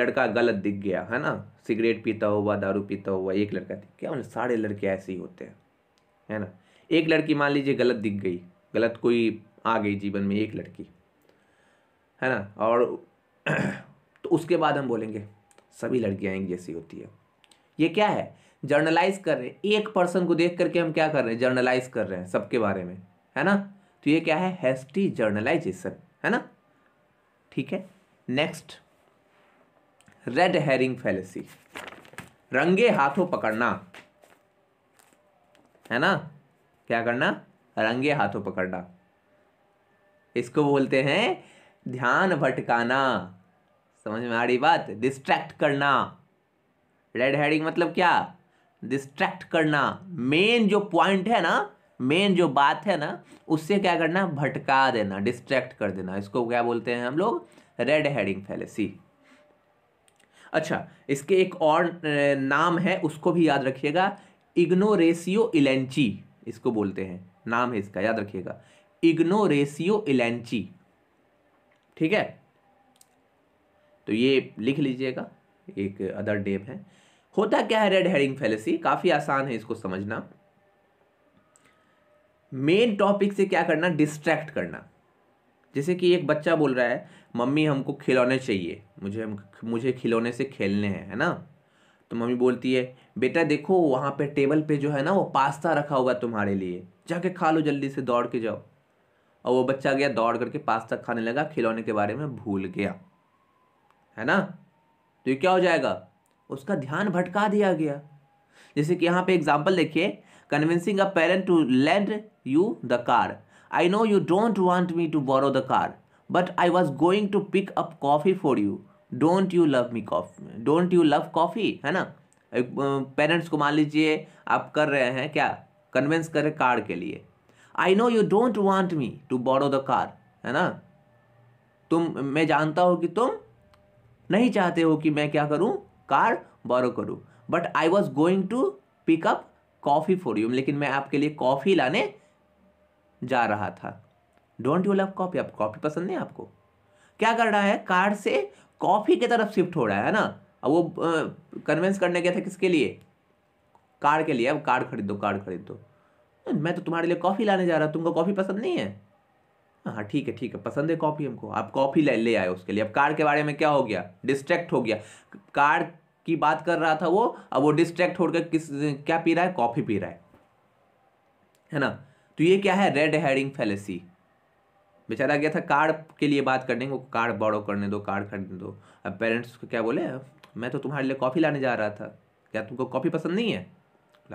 लड़का गलत दिख गया है ना सिगरेट पीता हुआ दारू पीता हुआ एक लड़का दिख गया मतलब सारे लड़के ऐसे ही होते हैं है ना एक लड़की मान लीजिए गलत दिख गई गलत कोई आ गई जीवन में एक लड़की है ना और तो उसके बाद हम बोलेंगे सभी लड़कियाँ एक जैसी होती है ये क्या है जर्नलाइज कर रहे हैं एक पर्सन को देख करके हम क्या कर रहे हैं जर्नलाइज कर रहे हैं सबके बारे में है ना तो ये क्या है हेस्टी जर्नलाइजेशन है ना ठीक है नेक्स्ट रेड हेरिंग फैलेसी रंगे हाथों पकड़ना है ना क्या करना रंगे हाथों पकड़ना इसको बोलते हैं ध्यान भटकाना समझ में आ रही बात डिस्ट्रैक्ट करना रेड हेडिंग मतलब क्या डिस्ट्रैक्ट करना मेन जो पॉइंट है ना मेन जो बात है ना उससे क्या करना भटका देना डिस्ट्रैक्ट कर देना इसको क्या बोलते हैं हम लोग रेड हेडिंग फैलेसी अच्छा इसके एक और नाम है उसको भी याद रखिएगा इग्नोरेसियो इलेंची इसको बोलते हैं नाम है इसका याद रखिएगा इग्नोरेसियो इलेंची ठीक है तो ये लिख लीजिएगा एक अदर डेम है होता क्या है रेड हेडिंग फैलेसी काफ़ी आसान है इसको समझना मेन टॉपिक से क्या करना डिस्ट्रैक्ट करना जैसे कि एक बच्चा बोल रहा है मम्मी हमको खिलौने चाहिए मुझे मुझे खिलौने से खेलने हैं है ना तो मम्मी बोलती है बेटा देखो वहाँ पे टेबल पे जो है ना वो पास्ता रखा हुआ तुम्हारे लिए जाके खा लो जल्दी से दौड़ के जाओ और वो बच्चा गया दौड़ करके पास्ता खाने लगा खिलौने के बारे में भूल गया है ना तो ये क्या हो जाएगा उसका ध्यान भटका दिया गया जैसे कि यहाँ पे एग्जाम्पल देखिए convincing a parent to lend you the car I know you don't want me to borrow the car but I was going to pick up coffee for you don't you love me coffee don't you love coffee है ना parents को मान लीजिए आप कर रहे हैं क्या कन्विंस करें कार के लिए I know you don't want me to borrow the car है ना तुम मैं जानता हूँ कि तुम नहीं चाहते हो कि मैं क्या करूँ कार बोरो करूँ but I was going to pick up coffee for you लेकिन मैं आपके लिए कॉफ़ी लाने जा रहा था डोंट यू लव कॉफ़ी आप कॉफ़ी पसंद नहीं आपको क्या कर रहा है कार से कॉफ़ी की तरफ शिफ्ट हो रहा है ना अब वो कन्वेंस करने गया था किसके लिए कार के लिए अब कार खरीदो कार खरीदो मैं तो तुम्हारे लिए कॉफ़ी लाने जा रहा हूँ तुमको कॉफ़ी पसंद नहीं है हाँ ठीक है ठीक है पसंद है कॉफ़ी हमको आप कॉफ़ी ले ले आए उसके लिए अब कार के बारे में क्या हो गया डिस्ट्रैक्ट हो गया कार की बात कर रहा था वो अब वो डिस्ट्रैक्ट होकर किस क्या पी रहा है कॉफ़ी पी रहा है है ना तो ये क्या है रेड हेडिंग फैलेसी बेचारा गया था कार के लिए बात करने को कार बड़ो करने दो कार खरीदने दो अब पेरेंट्स को क्या बोले मैं तो तुम्हारे लिए कॉफ़ी लाने जा रहा था क्या तुमको कॉफ़ी पसंद नहीं है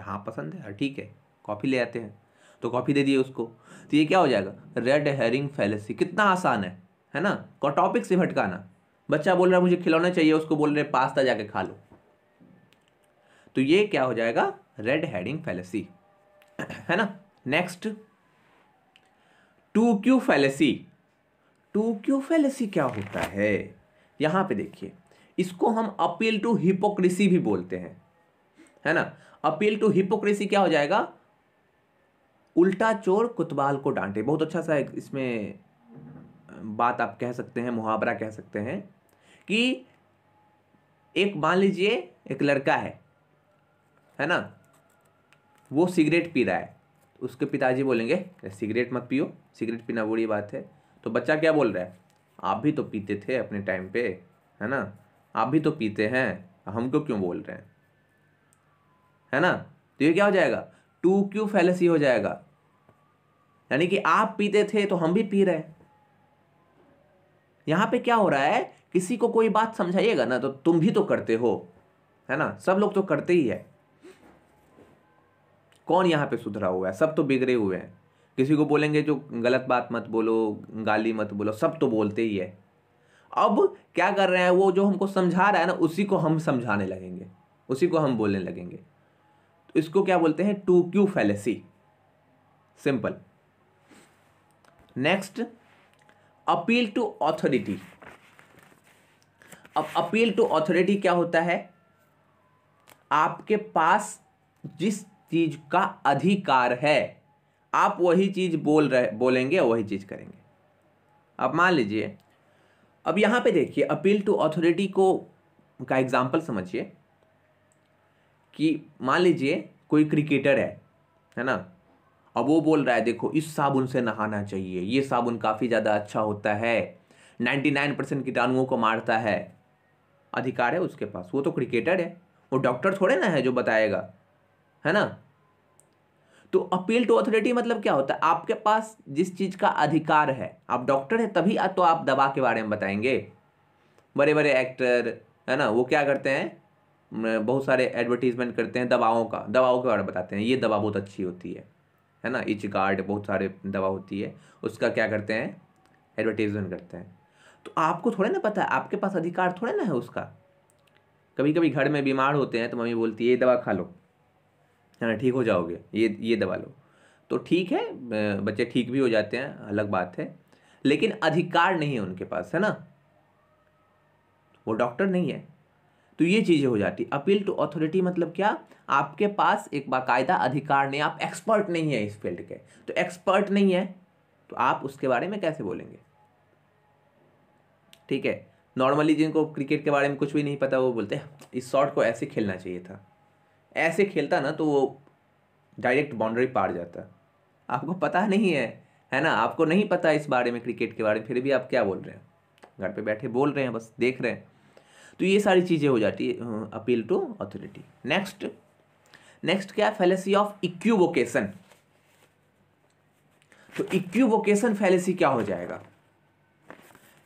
हाँ पसंद है हाँ, ठीक है कॉफ़ी ले आते हैं तो कॉफ़ी दे दिए उसको तो ये क्या हो जाएगा रेड हेरिंग फैलेसी कितना आसान है है ना और टॉपिक से भटकाना बच्चा बोल रहा है मुझे खिलौना चाहिए उसको बोल रहे पास्ता जाके खा लो तो ये क्या हो जाएगा रेड हेडिंग फैलेसी है ना next tu quoque fallacy tu quoque fallacy क्या होता है यहां पे देखिए इसको हम अपील टू हिपोक्रेसी भी बोलते हैं है ना अपील टू हिपोक्रेसी क्या हो जाएगा उल्टा चोर कुतबाल को डांटे बहुत अच्छा सा इसमें बात आप कह सकते हैं मुहावरा कह सकते हैं कि एक मान लीजिए एक लड़का है है ना वो सिगरेट पी रहा है उसके पिताजी बोलेंगे सिगरेट मत पियो सिगरेट पीना बुरी बात है तो बच्चा क्या बोल रहा है आप भी तो पीते थे अपने टाइम पे है ना आप भी तो पीते हैं हमको क्यों बोल रहे हैं है ना तो ये क्या हो जाएगा टू क्यू फैलेसी हो जाएगा यानी कि आप पीते थे तो हम भी पी रहे हैं यहां पे क्या हो रहा है किसी को कोई बात समझाइएगा ना तो तुम भी तो करते हो है ना सब लोग तो करते ही है कौन यहां पे सुधरा हुआ है सब तो बिगड़े हुए हैं किसी को बोलेंगे जो गलत बात मत बोलो गाली मत बोलो सब तो बोलते ही है अब क्या कर रहे हैं वो जो हमको समझा रहा है ना उसी को हम समझाने लगेंगे उसी को हम बोलने लगेंगे तो इसको क्या बोलते हैं tu quoque fallacy simple next appeal to authority अब अपील टू ऑथोरिटी क्या होता है आपके पास जिस चीज का अधिकार है आप वही चीज बोल रहे बोलेंगे वही चीज करेंगे अब मान लीजिए अब यहां पे देखिए अपील टू ऑथोरिटी को का एग्जाम्पल समझिए कि मान लीजिए कोई क्रिकेटर है है ना अब वो बोल रहा है देखो इस साबुन से नहाना चाहिए ये साबुन काफ़ी ज़्यादा अच्छा होता है नाइन्टी नाइन परसेंट कीटाणुओं को मारता है अधिकार है उसके पास वो तो क्रिकेटर है वो डॉक्टर थोड़े ना है जो बताएगा है ना तो अपील टू अथॉरिटी मतलब क्या होता है आपके पास जिस चीज़ का अधिकार है आप डॉक्टर हैं तभी तो आप दवा के बारे में बताएंगे बड़े बड़े एक्टर है ना वो क्या करते हैं बहुत सारे एडवर्टीजमेंट करते हैं दवाओं का दवाओं के बारे में बताते हैं ये दवा बहुत अच्छी होती है है ना इच गार्ड बहुत सारे दवा होती है उसका क्या करते हैं एडवर्टीजमेंट करते हैं तो आपको थोड़े ना पता है आपके पास अधिकार थोड़े ना है उसका कभी कभी घर में बीमार होते हैं तो मम्मी बोलती है ये दवा खा लो है ना ठीक हो जाओगे ये ये दवा लो तो ठीक है बच्चे ठीक भी हो जाते हैं अलग बात है लेकिन अधिकार नहीं है उनके पास है ना वो डॉक्टर नहीं है तो ये चीज़ें हो जाती अपील टू अथॉरिटी मतलब क्या आपके पास एक बाकायदा अधिकार नहीं आप एक्सपर्ट नहीं है इस फील्ड के तो एक्सपर्ट नहीं है तो आप उसके बारे में कैसे बोलेंगे ठीक है नॉर्मली जिनको क्रिकेट के बारे में कुछ भी नहीं पता वो बोलते हैं इस शॉट को ऐसे खेलना चाहिए था ऐसे खेलता ना तो वो डायरेक्ट बाउंड्री पार जाता आपको पता नहीं है है ना आपको नहीं पता इस बारे में क्रिकेट के बारे में फिर भी आप क्या बोल रहे हैं घर पे बैठे बोल रहे हैं बस देख रहे हैं तो ये सारी चीज़ें हो जाती है appeal to authority next next क्या है फैलेसी ऑफ इक्वोकेशन तो इक्वोकेशन फैलेसी क्या हो जाएगा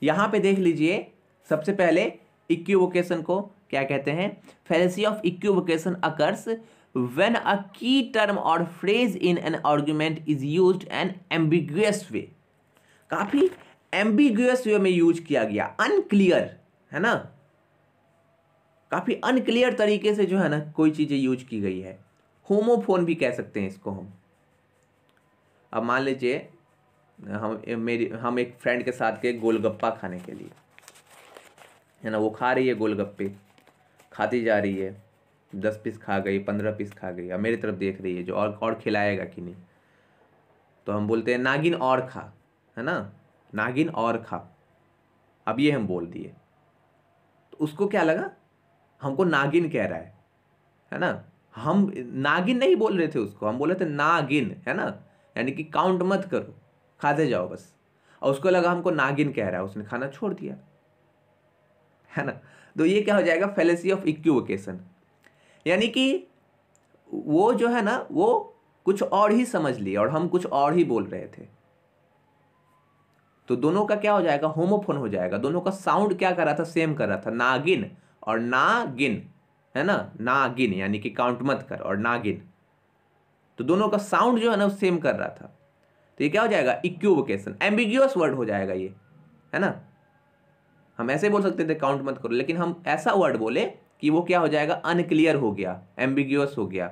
यहां पे देख लीजिए सबसे पहले इक्वोकेशन को क्या कहते हैं fallacy of equivocation occurs when a key term or phrase in an argument is use an ambiguous way काफी एम्बिग्यूस वे में यूज किया गया अनक्लियर है ना काफ़ी अनक्लियर तरीके से जो है ना कोई चीज़ें यूज की गई है होमोफोन भी कह सकते हैं इसको हम अब मान लीजिए हम मेरी हम एक फ्रेंड के साथ गए गोलगप्पा खाने के लिए है ना वो खा रही है गोलगप्पे खाती जा रही है दस पीस खा गई पंद्रह पीस खा गई अब मेरी तरफ देख रही है जो और और खिलाएगा कि नहीं तो हम बोलते हैं नागिन और खा है ना नागिन और खा अब ये हम बोल दिए तो उसको क्या लगा हमको नागिन कह रहा है है ना हम नागिन नहीं बोल रहे थे उसको हम बोले थे नागिन है ना यानी कि काउंट मत करो खाते जाओ बस और उसको लगा हमको नागिन कह रहा है उसने खाना छोड़ दिया है ना तो ये क्या हो जाएगा फेलेसी ऑफ इक्यूवोकेशन यानी कि वो जो है ना वो कुछ और ही समझ लिए और हम कुछ और ही बोल रहे थे तो दोनों का क्या हो जाएगा होमोफोन हो जाएगा दोनों का साउंड क्या कर रहा था सेम कर रहा था नागिन और ना गिन है ना ना गिन यानी कि काउंट मत कर और ना गिन तो दोनों का साउंड जो है ना वो सेम कर रहा था तो ये क्या हो जाएगा इक्वोकेशन एम्बिग्यूस वर्ड हो जाएगा ये है ना हम ऐसे बोल सकते थे काउंट मत करो लेकिन हम ऐसा वर्ड बोले कि वो क्या हो जाएगा अनक्लियर हो गया एम्बिग्यूस हो गया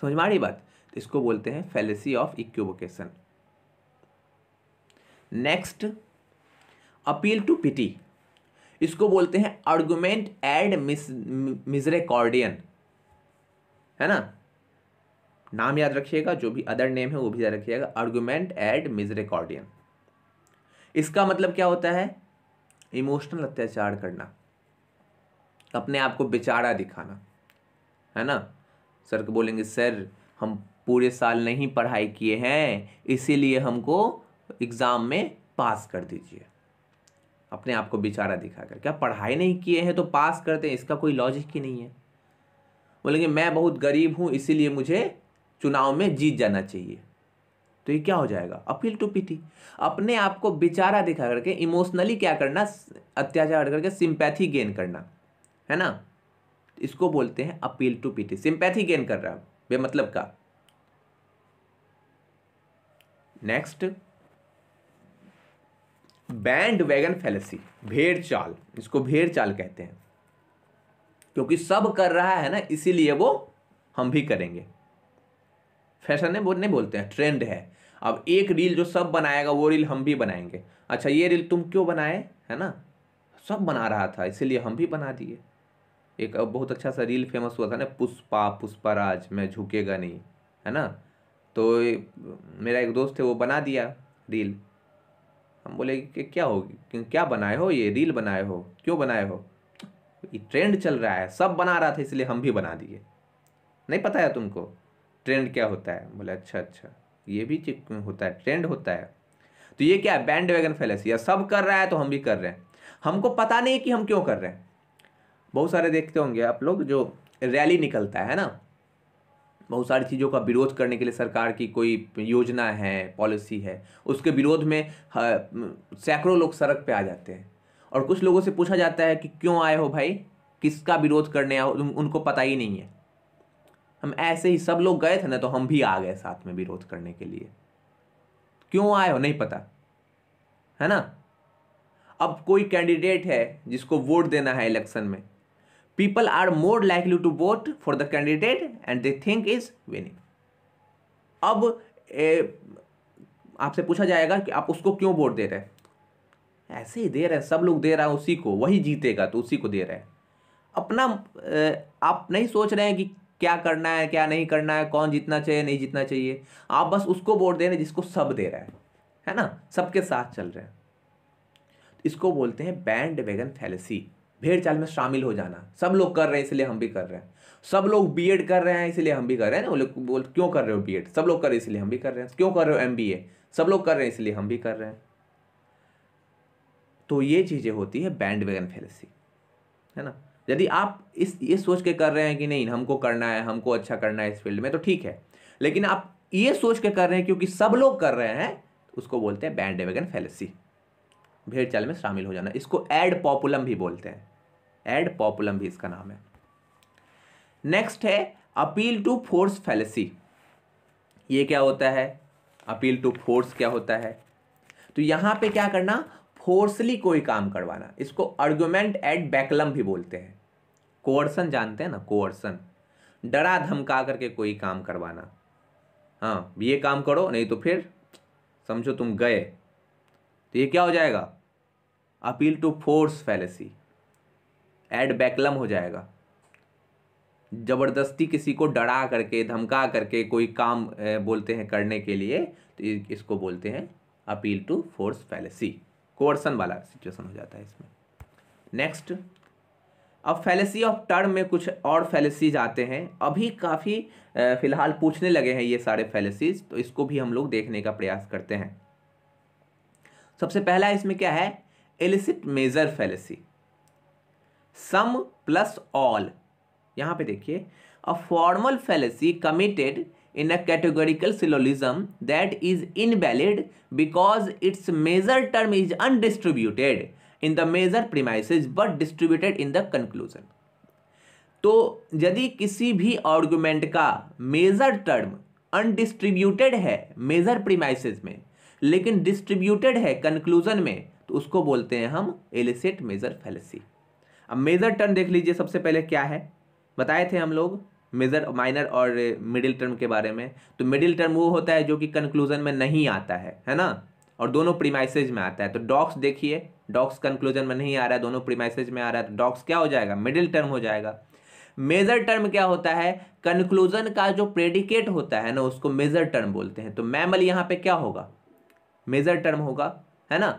समझ में आ रही बात तो इसको बोलते हैं fallacy of equivocation next appeal to pity इसको बोलते हैं आर्गुमेंट एड मिजरेकॉर्डियन है ना नाम याद रखिएगा जो भी अदर नेम है वो भी याद रखिएगा आर्गुमेंट एड मिजरेकॉर्डियन इसका मतलब क्या होता है इमोशनल अत्याचार करना अपने आप को बेचारा दिखाना है ना सर को बोलेंगे सर हम पूरे साल नहीं पढ़ाई किए हैं इसीलिए हमको एग्ज़ाम में पास कर दीजिए अपने आप को बेचारा दिखा कर क्या पढ़ाई नहीं किए हैं तो पास करते हैं इसका कोई लॉजिक ही नहीं है बोलेंगे मैं बहुत गरीब हूँ इसीलिए मुझे चुनाव में जीत जाना चाहिए तो ये क्या हो जाएगा अपील टू पीटी अपने आप को बेचारा दिखा करके इमोशनली क्या करना अत्याचार करके सिंपैथी गेन करना है ना इसको बोलते हैं appeal to pity sympathy gain कर रहा है बेमतलब का नेक्स्ट बैंड वैगन फैलसी भेड़ चाल इसको भेड़ चाल कहते हैं क्योंकि सब कर रहा है ना इसीलिए वो हम भी करेंगे फैशन है वो नहीं बोलते हैं ट्रेंड है अब एक रील जो सब बनाएगा वो रील हम भी बनाएंगे अच्छा ये रील तुम क्यों बनाए है ना सब बना रहा था इसीलिए हम भी बना दिए एक बहुत अच्छा सा रील फेमस हुआ था ना पुष्पा पुष्पराज मैं झुकेगा नहीं है ना तो मेरा एक दोस्त है वो बना दिया रील हम बोले कि क्या हो क्या बनाए हो ये रील बनाए हो क्यों बनाए हो ये ट्रेंड चल रहा है सब बना रहा था इसलिए हम भी बना दिए नहीं पता है तुमको ट्रेंड क्या होता है बोले अच्छा अच्छा ये भी होता है ट्रेंड होता है तो ये क्या है बैंड वैगन फैलेसी या सब कर रहा है तो हम भी कर रहे हैं हमको पता नहीं कि हम क्यों कर रहे हैं बहुत सारे देखते होंगे आप लोग जो रैली निकलता है ना बहुत सारी चीज़ों का विरोध करने के लिए सरकार की कोई योजना है पॉलिसी है उसके विरोध में सैकड़ों लोग सड़क पे आ जाते हैं और कुछ लोगों से पूछा जाता है कि क्यों आए हो भाई किसका विरोध करने आओ उनको पता ही नहीं है हम ऐसे ही सब लोग गए थे ना तो हम भी आ गए साथ में विरोध करने के लिए क्यों आए हो नहीं पता है ना अब कोई कैंडिडेट है जिसको वोट देना है इलेक्शन में people are more likely to vote for the candidate and they think is winning अब आपसे पूछा जाएगा कि आप उसको क्यों वोट दे रहे हैं ऐसे ही दे रहे हैं सब लोग दे रहा है उसी को वही जीतेगा तो उसी को दे रहे हैं अपना आप नहीं सोच रहे हैं कि क्या करना है क्या नहीं करना है कौन जीतना चाहिए नहीं जीतना चाहिए आप बस उसको वोट दे रहे हैं जिसको सब दे रहा है है ना सबके साथ चल रहे हैं इसको बोलते हैं बैंड वेगन फैलेसी भेड़ चाल में शामिल हो जाना सब लोग कर रहे हैं इसलिए हम भी कर रहे हैं सब लोग बीएड कर रहे हैं इसलिए हम भी कर रहे हैं ना वो लोग बोल क्यों कर रहे हो बीएड सब लोग कर रहे हैं इसलिए हम भी कर रहे हैं क्यों कर रहे हो एमबीए सब लोग कर रहे हैं इसलिए हम भी कर रहे हैं तो ये चीज़ें होती है बैंड वैगन फेलेसी है ना यदि आप इस ये सोच के कर रहे हैं कि नहीं हमको करना है हमको अच्छा करना है इस फील्ड में तो ठीक है लेकिन आप ये सोच के कर रहे हैं क्योंकि सब लोग कर रहे हैं उसको बोलते हैं बैंड वैगन फेलेसी भेड़ चाल में शामिल हो जाना इसको एड पॉपुलम भी बोलते हैं एड पॉपुलम भी इसका नाम है नेक्स्ट है अपील टू फोर्स फैलेसी ये क्या होता है अपील टू फोर्स क्या होता है तो यहां पे क्या करना फोर्सली कोई काम करवाना इसको आर्गुमेंट एट बैकलम भी बोलते हैं कोअर्सन जानते हैं ना कोअर्सन डरा धमका करके कोई काम करवाना हाँ ये काम करो नहीं तो फिर समझो तुम गए तो ये क्या हो जाएगा appeal to force fallacy ad baculum हो जाएगा ज़बरदस्ती किसी को डरा करके धमका करके कोई काम बोलते हैं करने के लिए तो इसको बोलते हैं appeal to force fallacy coercion वाला सिचुएशन हो जाता है इसमें नेक्स्ट अब फैलेसी ऑफ टर्म में कुछ और फैलेसीज आते हैं अभी काफ़ी फिलहाल पूछने लगे हैं ये सारे फैलेसीज तो इसको भी हम लोग देखने का प्रयास करते हैं सबसे पहला इसमें क्या है illicit major fallacy some plus all यहाँ पे देखिए a formal fallacy committed in a categorical syllogism that is invalid because its major term is undistributed in the major premises but distributed in the conclusion तो यदि किसी भी argument का major term undistributed है major premises में लेकिन distributed है conclusion में तो उसको बोलते हैं हम एलिसिट मेजर फैलेसी अब मेजर टर्म देख लीजिए सबसे पहले क्या है बताए थे हम लोग मेजर माइनर और मिडिल टर्म के बारे में तो मिडिल टर्म वो होता है जो कि कंक्लूजन में नहीं आता है है ना और दोनों प्रीमाइसेज में आता है तो डॉक्स देखिए डॉक्स कंक्लूजन में नहीं आ रहा है दोनों प्रीमाइसेज में आ रहा है तो डॉक्स क्या हो जाएगा मिडिल टर्म हो जाएगा मेजर टर्म क्या होता है कंक्लूजन का जो प्रेडिकेट होता है ना उसको मेजर टर्म बोलते हैं तो मैमल यहाँ पे क्या होगा मेजर टर्म होगा है ना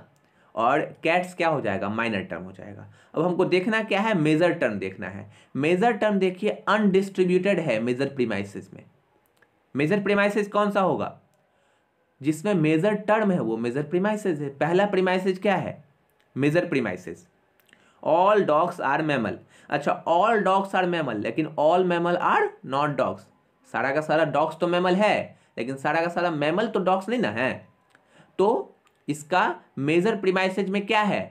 और कैट्स क्या हो जाएगा माइनर टर्म हो जाएगा अब हमको देखना क्या है मेजर टर्म देखना है मेजर टर्म देखिए अनडिस्ट्रीब्यूटेड है मेजर प्रीमाइसिस में मेजर प्रीमाइसिस कौन सा होगा जिसमें मेजर टर्म है वो मेजर प्रीमाइसिस है पहला प्रीमाइसिस क्या है major premises all dogs are mammal अच्छा ऑल डॉग्स आर मैमल लेकिन all mammal are not dogs सारा का सारा डॉग्स तो मैमल है लेकिन सारा का सारा मैमल तो डॉग्स नहीं ना है तो इसका मेजर प्रीमाइसेज में क्या है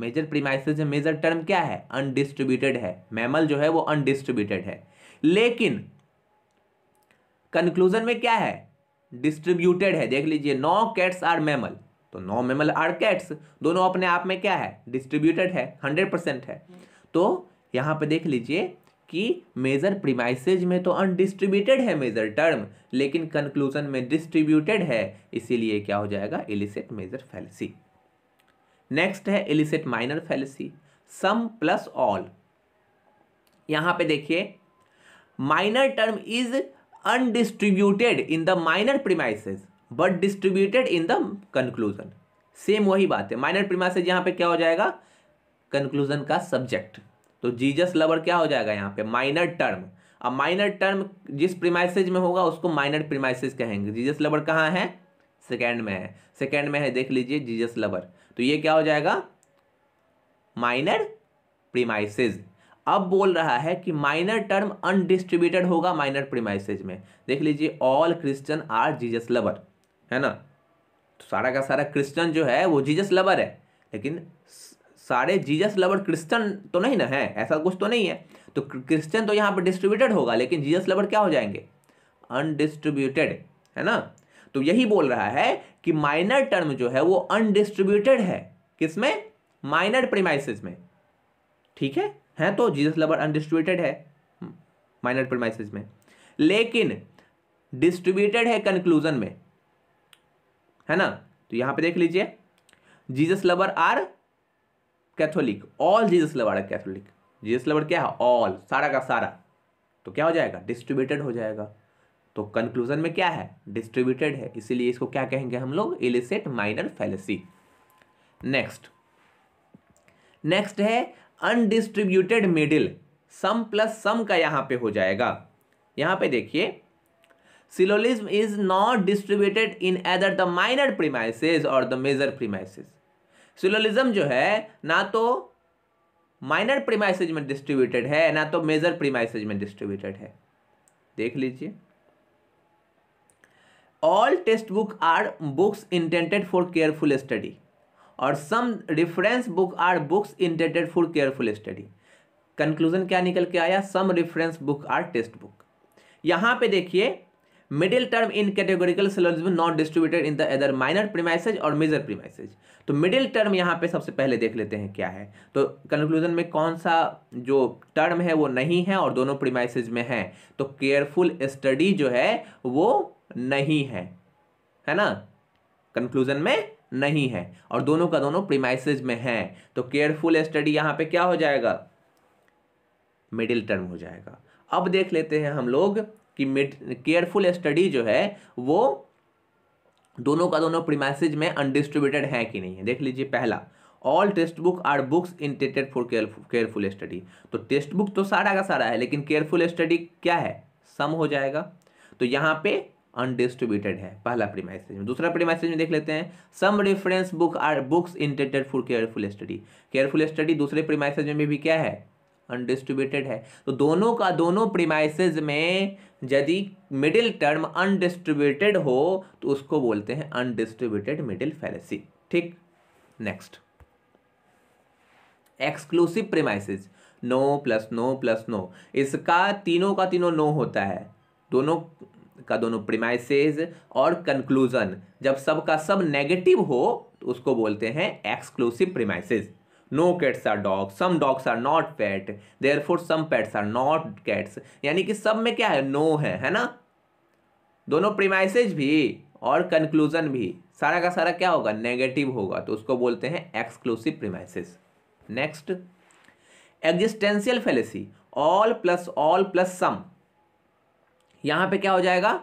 मेजर प्रीमाइसेज में मेजर टर्म क्या है अनडिस्ट्रीब्यूटेड है मैमल जो है वो अनडिस्ट्रीब्यूटेड है लेकिन कंक्लूजन में क्या है डिस्ट्रीब्यूटेड है देख लीजिए नौ कैट्स आर मैमल तो नौ मैमल आर कैट्स दोनों अपने आप में क्या है डिस्ट्रीब्यूटेड है हंड्रेड परसेंट है तो यहां पे देख लीजिए कि मेजर प्रीमाइसेज में तो अनडिस्ट्रीब्यूटेड है मेजर टर्म लेकिन कंक्लूजन में डिस्ट्रीब्यूटेड है इसीलिए क्या हो जाएगा इलिसिट मेजर फैलसी नेक्स्ट है illicit minor fallacy some plus all यहां पे देखिए minor term is undistributed in the minor premises but distributed in the conclusion same वही बात है माइनर प्रीमाइसेज यहां पे क्या हो जाएगा कंक्लूजन का सब्जेक्ट तो जीजस लवर क्या हो जाएगा यहाँ पे माइनर टर्म अब माइनर टर्म जिस प्रीमाइसिस में होगा उसको माइनर प्रीमाइसिस कहेंगे जीजस लवर कहाँ है सेकेंड में है सेकेंड में है देख लीजिए जीजस लवर तो ये क्या हो जाएगा माइनर प्रीमाइसिस अब बोल रहा है कि माइनर टर्म अनडिस्ट्रीब्यूटेड होगा माइनर प्रीमाइसिस में देख लीजिए all Christian are Jesus lover है ना तो सारा का सारा क्रिश्चियन जो है वो जीजस लवर है लेकिन सारे जीजस लवर क्रिश्चन तो नहीं ना है ऐसा कुछ तो नहीं है तो क्रिश्चन तो यहाँ पर डिस्ट्रीब्यूटेड होगा लेकिन जीजस लवर क्या हो जाएंगे अनडिस्ट्रीब्यूटेड है ना तो यही बोल रहा है कि माइनर टर्म जो है वो अनडिस्ट्रीब्यूटेड है किसमें माइनर प्रीमाइसिस में ठीक है है तो जीजस लवर अनडिस्ट्रीब्यूटेड है माइनर प्रीमाइसिस में लेकिन डिस्ट्रीब्यूटेड है कंक्लूजन में है ना तो यहां पे देख लीजिए Jesus lover are Catholic all Jesus lover है कैथोलिक जीसस लवर क्या है ऑल सारा का सारा तो क्या हो जाएगा डिस्ट्रीब्यूटेड हो जाएगा तो कंक्लूजन में क्या है डिस्ट्रीब्यूटेड है इसीलिए इसको क्या कहेंगे हम लोग illicit minor fallacy next next है undistributed middle some plus some का यहां पे हो जाएगा यहां पे देखिए syllogism is not distributed in either the minor premises or the major premises syllogism जो है ना तो माइनर प्रीमाइसेज में डिस्ट्रीब्यूटेड है ना तो मेजर प्रीमाइसेज में डिस्ट्रीब्यूटेड है देख लीजिए all text book are books intended for careful study और some reference book are books intended for careful study conclusion क्या निकल के आया some reference book are text book यहां पे देखिए middle term in categorical syllogism not distributed in the other minor premises or major premises तो middle term यहाँ पे सबसे पहले देख लेते हैं क्या है तो कंक्लूजन में कौन सा जो टर्म है वो नहीं है और दोनों प्रीमाइसेज में है तो केयरफुल स्टडी जो है वो नहीं है है ना कंक्लूजन में नहीं है और दोनों का दोनों प्रीमाइसेज में है तो केयरफुल स्टडी यहाँ पे क्या हो जाएगा मिडिल टर्म हो जाएगा अब देख लेते हैं हम लोग कि मिड केयरफुल स्टडी जो है वो दोनों का दोनों प्रीमाइसिस में अनडिस्ट्रीब्यूटेड है कि नहीं है देख लीजिए पहला all text book are books intended for careful study तो टेक्स्ट बुक तो सारा का सारा है लेकिन केयरफुल स्टडी क्या है सम हो जाएगा तो यहाँ पे अनडिस्ट्रीब्यूटेड है पहला प्रीमाइसेज में दूसरा प्रीमाइसेज में देख लेते हैं some reference book are books intended for careful study careful study दूसरे प्रीमाइसेज में भी क्या है अनडिस्ट्रीब्यूटेड है तो दोनों का दोनों प्रीमाइसेज में यदि मिडिल टर्म अनडिस्ट्रीब्यूटेड हो तो उसको बोलते हैं अनडिस्ट्रीब्यूटेड मिडिल फैलेसी ठीक next exclusive premises no plus no plus no इसका तीनों का तीनों नो होता है दोनों का दोनों प्रिमाइसिस और कंक्लूजन जब सब का सब नेगेटिव हो तो उसको बोलते हैं exclusive premises no cats are dog some dogs are not pet therefore some pets are not cats यानी कि सब में क्या है नो no है है ना दोनों प्रीमाइसेज भी और कंक्लूजन भी सारा का सारा क्या होगा नेगेटिव होगा तो उसको बोलते हैं exclusive premises next existential fallacy all plus all plus some यहां पे क्या हो जाएगा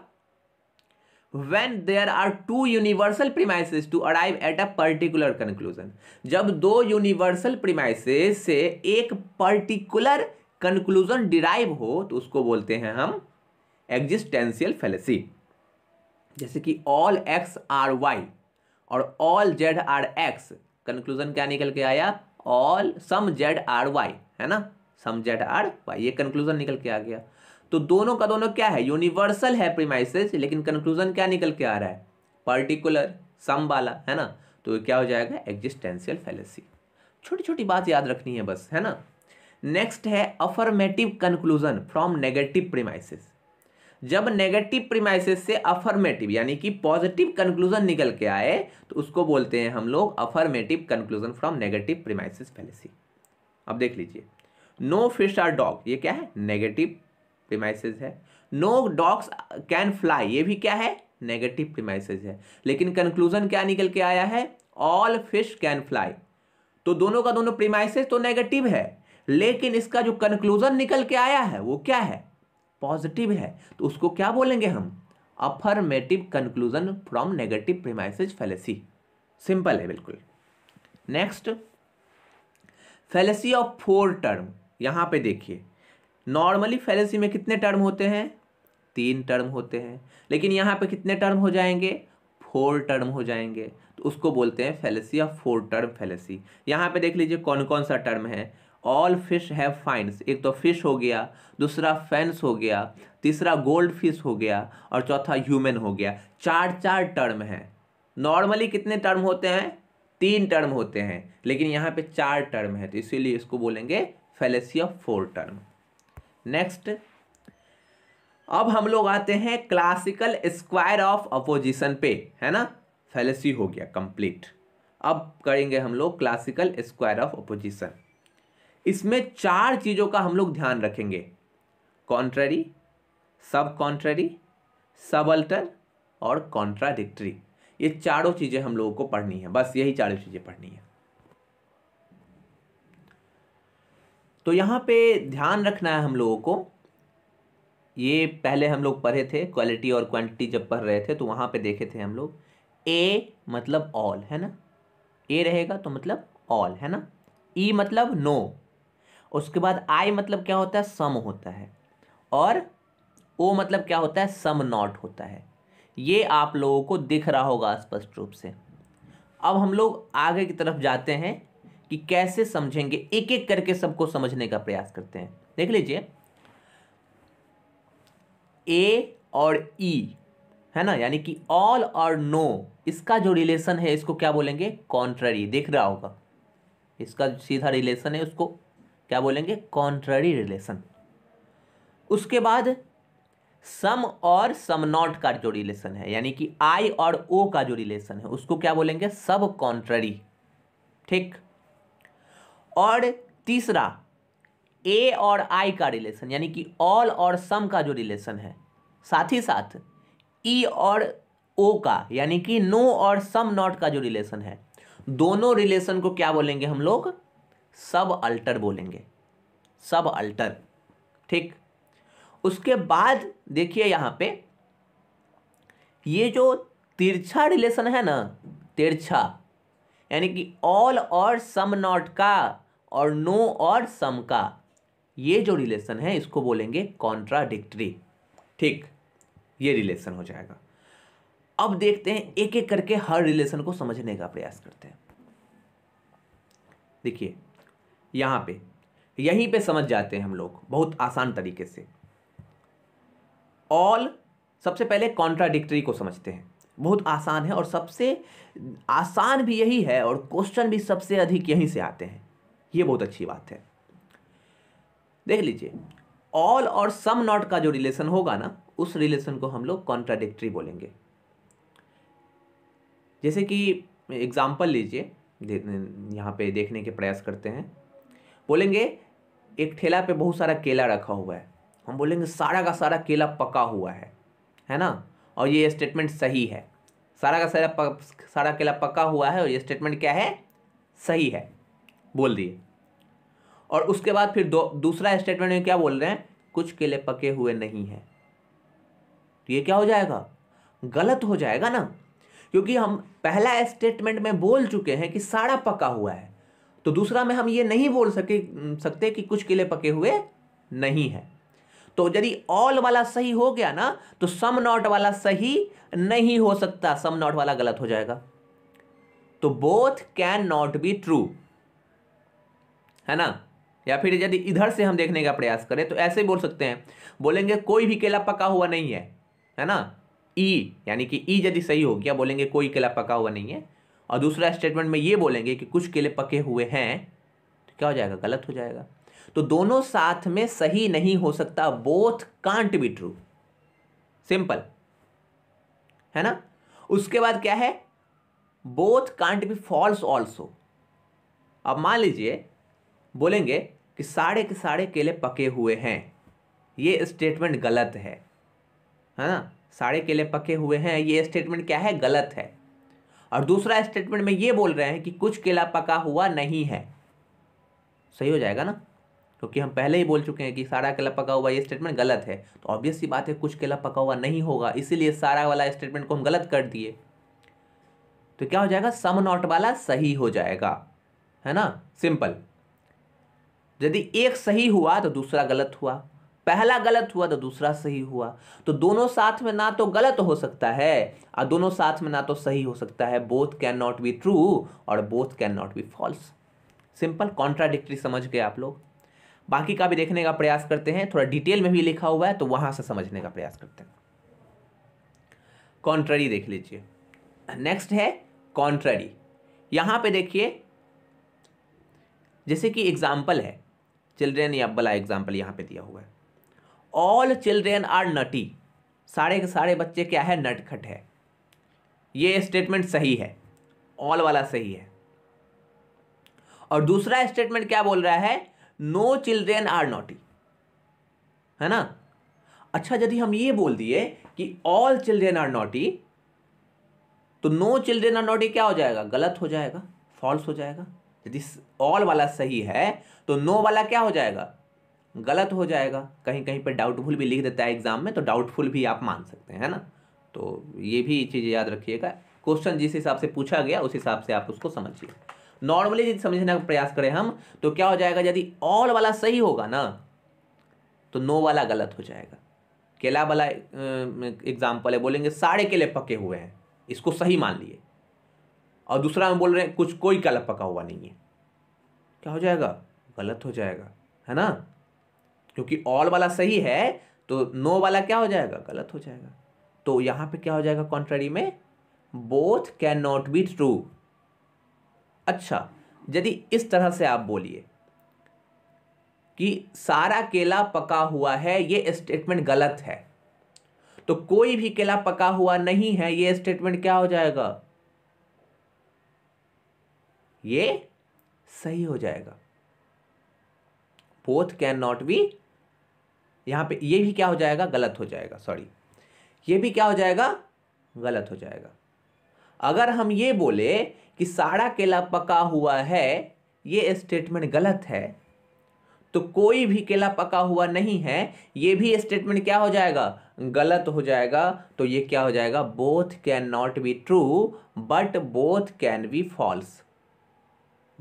when there are two universal premises to arrive at a particular conclusion जब दो यूनिवर्सल प्रीमाइसिस से एक पर्टिकुलर कंक्लूजन डिराइव हो तो उसको बोलते हैं हम एग्जिस्टेंशियल फेलेसी जैसे कि ऑल एक्स आर वाई और all Z are X conclusion क्या निकल के आया all some Z are Y है ना सम जेड आर वाई ये कंक्लूजन निकल के आ गया तो दोनों का दोनों क्या है यूनिवर्सल है प्रीमाइसेस लेकिन कंक्लूजन क्या निकल के आ रहा है पर्टिकुलर सम वाला है ना तो क्या हो जाएगा एग्जिस्टेंशियल फैलेसी छोटी छोटी बात याद रखनी है बस है ना नेक्स्ट है affirmative conclusion from negative premises जब नेगेटिव प्रीमाइसेस से अफर्मेटिव यानी कि पॉजिटिव कंक्लूजन निकल के आए तो उसको बोलते हैं हम लोग affirmative conclusion from negative premises fallacy अब देख लीजिए नो फिश आर डॉग ये क्या है नेगेटिव प्रीमाइसेज है नो डॉग्स कैन फ्लाई ये भी क्या है नेगेटिव प्रीमाइसेज है लेकिन कंक्लूजन क्या निकल के आया है ऑल फिश कैन फ्लाई तो दोनों का दोनों प्रीमाइसेज तो नेगेटिव है लेकिन इसका जो कंक्लूजन निकल के आया है वो क्या है पॉजिटिव है तो उसको क्या बोलेंगे हम affirmative conclusion from negative premises fallacy simple है बिल्कुल next fallacy of four term यहां पे देखिए नॉर्मली फैलेसी में कितने टर्म होते हैं तीन टर्म होते हैं लेकिन यहाँ पे कितने टर्म हो जाएंगे फोर टर्म हो जाएंगे तो उसको बोलते हैं फैलेसी या फोर टर्म फैलेसी यहाँ पे देख लीजिए कौन कौन सा टर्म है ऑल फिश हैव फाइन्स एक तो फिश हो गया दूसरा फैंस हो गया तीसरा गोल्ड फिश हो गया और चौथा ह्यूमन हो गया चार चार टर्म हैं नॉर्मली कितने टर्म होते हैं तीन टर्म होते हैं लेकिन यहाँ पे चार टर्म है तो इसीलिए इसको बोलेंगे fallacy of four term next अब हम लोग आते हैं क्लासिकल स्क्वायर ऑफ अपोजिशन पे है ना फैलसी हो गया कंप्लीट अब करेंगे हम लोग क्लासिकल स्क्वायर ऑफ अपोजिशन इसमें चार चीज़ों का हम लोग ध्यान रखेंगे कॉन्ट्ररी सब कॉन्ट्ररी सब अल्टर और कॉन्ट्राडिक्ट्री ये चारों चीज़ें हम लोगों को पढ़नी है बस यही चारों चीज़ें पढ़नी है तो यहाँ पे ध्यान रखना है हम लोगों को ये पहले हम लोग पढ़े थे क्वालिटी और क्वांटिटी जब पढ़ रहे थे तो वहाँ पे देखे थे हम लोग ए मतलब ऑल है ना ए रहेगा तो मतलब ऑल है ना ई e मतलब नो उसके बाद आई मतलब क्या होता है सम होता है और ओ मतलब क्या होता है सम नॉट होता है ये आप लोगों को दिख रहा होगा स्पष्ट रूप से अब हम लोग आगे की तरफ जाते हैं कि कैसे समझेंगे एक एक करके सबको समझने का प्रयास करते हैं देख लीजिए ए और ई है ना यानी कि ऑल और नो इसका जो रिलेशन है इसको क्या बोलेंगे कॉन्ट्ररी देख रहा होगा इसका सीधा रिलेशन है उसको क्या बोलेंगे कॉन्ट्ररी रिलेशन उसके बाद सम और सम नॉट का जो रिलेशन है यानी कि आई और ओ का जो रिलेशन है उसको क्या बोलेंगे सब कॉन्ट्ररी ठीक और तीसरा ए और आई का रिलेशन यानी कि ऑल और सम का जो रिलेशन है साथ ही साथ ई e और ओ का यानी कि नो और सम नॉट का जो रिलेशन है दोनों रिलेशन को क्या बोलेंगे हम लोग सब अल्टर बोलेंगे सब अल्टर ठीक उसके बाद देखिए यहाँ पे ये जो तिरछा रिलेशन है ना तिरछा यानी कि ऑल और सम नॉट का और नो और सम का ये जो रिलेशन है इसको बोलेंगे कॉन्ट्राडिक्टरी ठीक ये रिलेशन हो जाएगा अब देखते हैं एक एक करके हर रिलेशन को समझने का प्रयास करते हैं देखिए यहां पे यहीं पे समझ जाते हैं हम लोग बहुत आसान तरीके से ऑल सबसे पहले कॉन्ट्राडिक्टरी को समझते हैं बहुत आसान है और सबसे आसान भी यही है और क्वेश्चन भी सबसे अधिक यहीं से आते हैं ये बहुत अच्छी बात है देख लीजिए ऑल और सम नॉट का जो रिलेशन होगा ना उस रिलेशन को हम लोग कॉन्ट्राडिक्ट्री बोलेंगे जैसे कि एग्जाम्पल लीजिए यहाँ पे देखने के प्रयास करते हैं बोलेंगे एक ठेला पे बहुत सारा केला रखा हुआ है हम बोलेंगे सारा का सारा केला पका हुआ है है ना और ये स्टेटमेंट सही है सारा का सारा सारा किला पका हुआ है और ये स्टेटमेंट क्या है सही है बोल दिए और उसके बाद फिर दो दूसरा स्टेटमेंट में क्या बोल रहे हैं कुछ किले पके हुए नहीं हैं तो ये क्या हो जाएगा गलत हो जाएगा ना क्योंकि हम पहला स्टेटमेंट में बोल चुके हैं कि सारा पका हुआ है तो दूसरा में हम ये नहीं बोल सके सकते कि कुछ किले पके हुए नहीं हैं तो यदि ऑल वाला सही हो गया ना तो सम नॉट वाला सही नहीं हो सकता सम नॉट वाला गलत हो जाएगा तो both can not be true है ना या फिर यदि इधर से हम देखने का प्रयास करें तो ऐसे बोल सकते हैं बोलेंगे कोई भी केला पका हुआ नहीं है है ना ई e, यानी कि ई e यदि सही हो गया बोलेंगे कोई केला पका हुआ नहीं है और दूसरा स्टेटमेंट में ये बोलेंगे कि कुछ केले पके हुए हैं तो क्या हो जाएगा गलत हो जाएगा तो दोनों साथ में सही नहीं हो सकता both can't be true simple है ना उसके बाद क्या है both can't be false also अब मान लीजिए बोलेंगे कि साढ़े के साढ़े केले पके हुए हैं ये स्टेटमेंट गलत है है ना साढ़े केले पके हुए हैं ये स्टेटमेंट क्या है गलत है और दूसरा स्टेटमेंट में ये बोल रहे हैं कि कुछ केला पका हुआ नहीं है सही हो जाएगा ना क्योंकि तो हम पहले ही बोल चुके हैं कि सारा केला पका हुआ ये स्टेटमेंट गलत है तो ऑब्वियस सी बात है कुछ केला पका हुआ नहीं होगा इसीलिए सारा वाला स्टेटमेंट को हम गलत कर दिए तो क्या हो जाएगा सम नॉट वाला सही हो जाएगा है ना सिंपल यदि एक सही हुआ तो दूसरा गलत हुआ पहला गलत हुआ तो दूसरा सही हुआ तो दोनों साथ में ना तो गलत हो सकता है और दोनों साथ में ना तो सही हो सकता है both can not be true और both can not be false simple contradictory समझ गए आप लोग बाकी का भी देखने का प्रयास करते हैं थोड़ा डिटेल में भी लिखा हुआ है तो वहां से समझने का प्रयास करते हैं कॉन्ट्ररी देख लीजिए नेक्स्ट है कॉन्ट्ररी यहां पे देखिए जैसे कि एग्जाम्पल है चिल्ड्रेन या बला एग्जाम्पल यहां पे दिया हुआ है ऑल चिल्ड्रेन आर नटी सारे के सारे बच्चे क्या है नटखट है ये स्टेटमेंट सही है ऑल वाला सही है और दूसरा स्टेटमेंट क्या बोल रहा है नो चिल्ड्रेन आर नॉटी है ना अच्छा यदि हम ये बोल दिए कि ऑल चिल्ड्रेन आर नॉटी तो नो चिल्ड्रेन आर नॉटी क्या हो जाएगा गलत हो जाएगा फॉल्स हो जाएगा यदि ऑल वाला सही है तो नो वाला क्या हो जाएगा गलत हो जाएगा कहीं कहीं पर डाउटफुल भी लिख देता है एग्जाम में तो डाउटफुल भी आप मान सकते हैं ना तो ये भी चीज़ याद रखिएगा क्वेश्चन जिस हिसाब से पूछा गया उस हिसाब से आप उसको समझिए नॉर्मली यदि समझने का प्रयास करें हम तो क्या हो जाएगा यदि ऑल वाला सही होगा ना तो नो वाला गलत हो जाएगा केला वाला एग्जाम्पल है बोलेंगे सारे केले पके हुए हैं इसको सही मान लिए और दूसरा हम बोल रहे हैं कुछ कोई केला पका हुआ नहीं है क्या हो जाएगा गलत हो जाएगा है ना क्योंकि ऑल वाला सही है तो नो वाला क्या हो जाएगा गलत हो जाएगा तो यहाँ पे क्या हो जाएगा कॉन्ट्रेरी में both can not be true अच्छा यदि इस तरह से आप बोलिए कि सारा केला पका हुआ है ये स्टेटमेंट गलत है तो कोई भी केला पका हुआ नहीं है ये स्टेटमेंट क्या हो जाएगा ये सही हो जाएगा बोथ कैन नॉट बी यहां पे ये भी क्या हो जाएगा गलत हो जाएगा सॉरी ये भी क्या हो जाएगा गलत हो जाएगा अगर हम ये बोले कि सारा केला पका हुआ है ये स्टेटमेंट गलत है तो कोई भी केला पका हुआ नहीं है ये भी स्टेटमेंट क्या हो जाएगा गलत हो जाएगा तो ये क्या हो जाएगा both can not be true but both can be false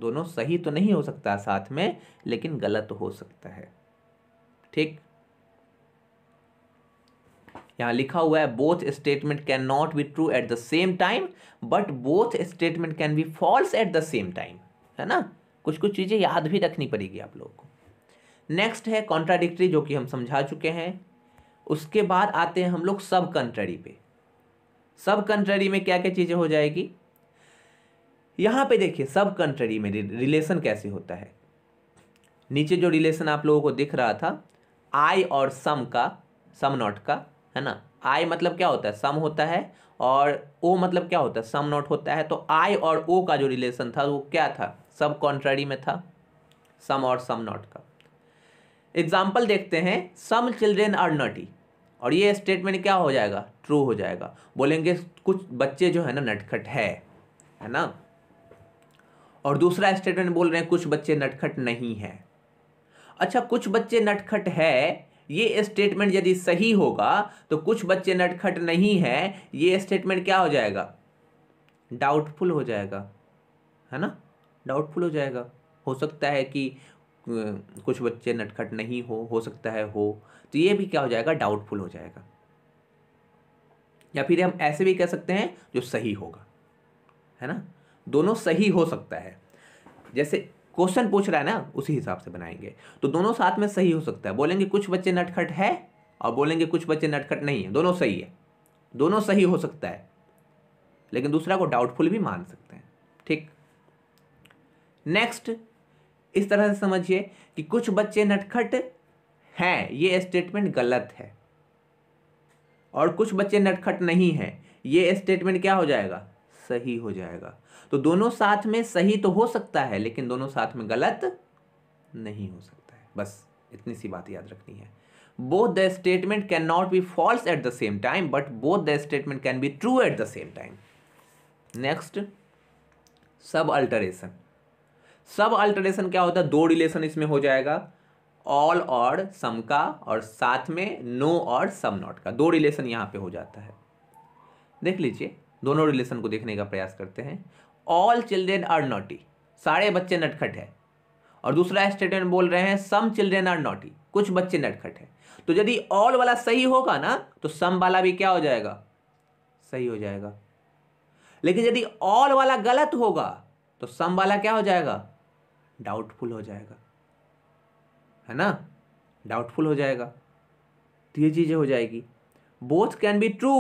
दोनों सही तो नहीं हो सकता साथ में लेकिन गलत हो सकता है ठीक यहाँ लिखा हुआ है both statement can not be true at the same time but both statement can be false at the same time है ना कुछ कुछ चीज़ें याद भी रखनी पड़ेगी आप लोगों को नेक्स्ट है कॉन्ट्राडिक्ट्री जो कि हम समझा चुके हैं उसके बाद आते हैं हम लोग सब कंट्री पे सब कंट्री में क्या क्या चीज़ें हो जाएगी यहाँ पे देखिए सब कंट्री में रिलेशन कैसे होता है नीचे जो रिलेशन आप लोगों को दिख रहा था आई और सम का सम नॉट का है ना आई मतलब क्या होता है सम होता है और ओ मतलब क्या होता है सम नॉट होता है तो आई और ओ का जो रिलेशन था वो क्या था सब कॉन्ट्रेरी में था सम और सम नॉट का एग्जाम्पल देखते हैं सम चिल्ड्रेन आर नटी और ये स्टेटमेंट क्या हो जाएगा ट्रू हो जाएगा बोलेंगे कुछ बच्चे जो है ना नटखट है है ना और दूसरा स्टेटमेंट बोल रहे हैं कुछ बच्चे नटखट नहीं है अच्छा कुछ बच्चे नटखट है ये स्टेटमेंट यदि सही होगा तो कुछ बच्चे नटखट नहीं हैं ये स्टेटमेंट क्या हो जाएगा डाउटफुल हो जाएगा है ना डाउटफुल हो जाएगा हो सकता है कि कुछ बच्चे नटखट नहीं हो हो सकता है हो तो ये भी क्या हो जाएगा डाउटफुल हो जाएगा या फिर हम ऐसे भी कह सकते हैं जो सही होगा है ना दोनों सही हो सकता है जैसे क्वेश्चन पूछ रहा है ना उसी हिसाब से बनाएंगे तो दोनों साथ में सही हो सकता है बोलेंगे कुछ बच्चे नटखट है और बोलेंगे कुछ बच्चे नटखट नहीं है दोनों सही है दोनों सही हो सकता है लेकिन दूसरा को डाउटफुल भी मान सकते हैं ठीक नेक्स्ट इस तरह से समझिए कि कुछ बच्चे नटखट हैं ये स्टेटमेंट गलत है और कुछ बच्चे नटखट नहीं है ये स्टेटमेंट क्या हो जाएगा सही हो जाएगा तो दोनों साथ में सही तो हो सकता है लेकिन दोनों साथ में गलत नहीं हो सकता है बस इतनी सी बात याद रखनी है both the statement can not be false at the same time but both the statement can be true at the same time next sub alteration sub alteration क्या होता है दो रिलेशन इसमें हो जाएगा ऑल और सम का और साथ में नो और सम नॉट का दो रिलेशन यहां पे हो जाता है देख लीजिए दोनों रिलेशन को देखने का प्रयास करते हैं ऑल चिल्ड्रेन आर नोटी सारे बच्चे नटखट हैं और दूसरा स्टेटमेंट बोल रहे हैं सम चिल्ड्रेन आर नोटी कुछ बच्चे नटखट हैं तो यदि ऑल वाला सही होगा ना तो सम वाला भी क्या हो जाएगा सही हो जाएगा लेकिन यदि ऑल वाला गलत होगा तो सम वाला क्या हो जाएगा डाउटफुल हो जाएगा है ना डाउटफुल हो जाएगा तो ये चीज़ें हो जाएगी both can be true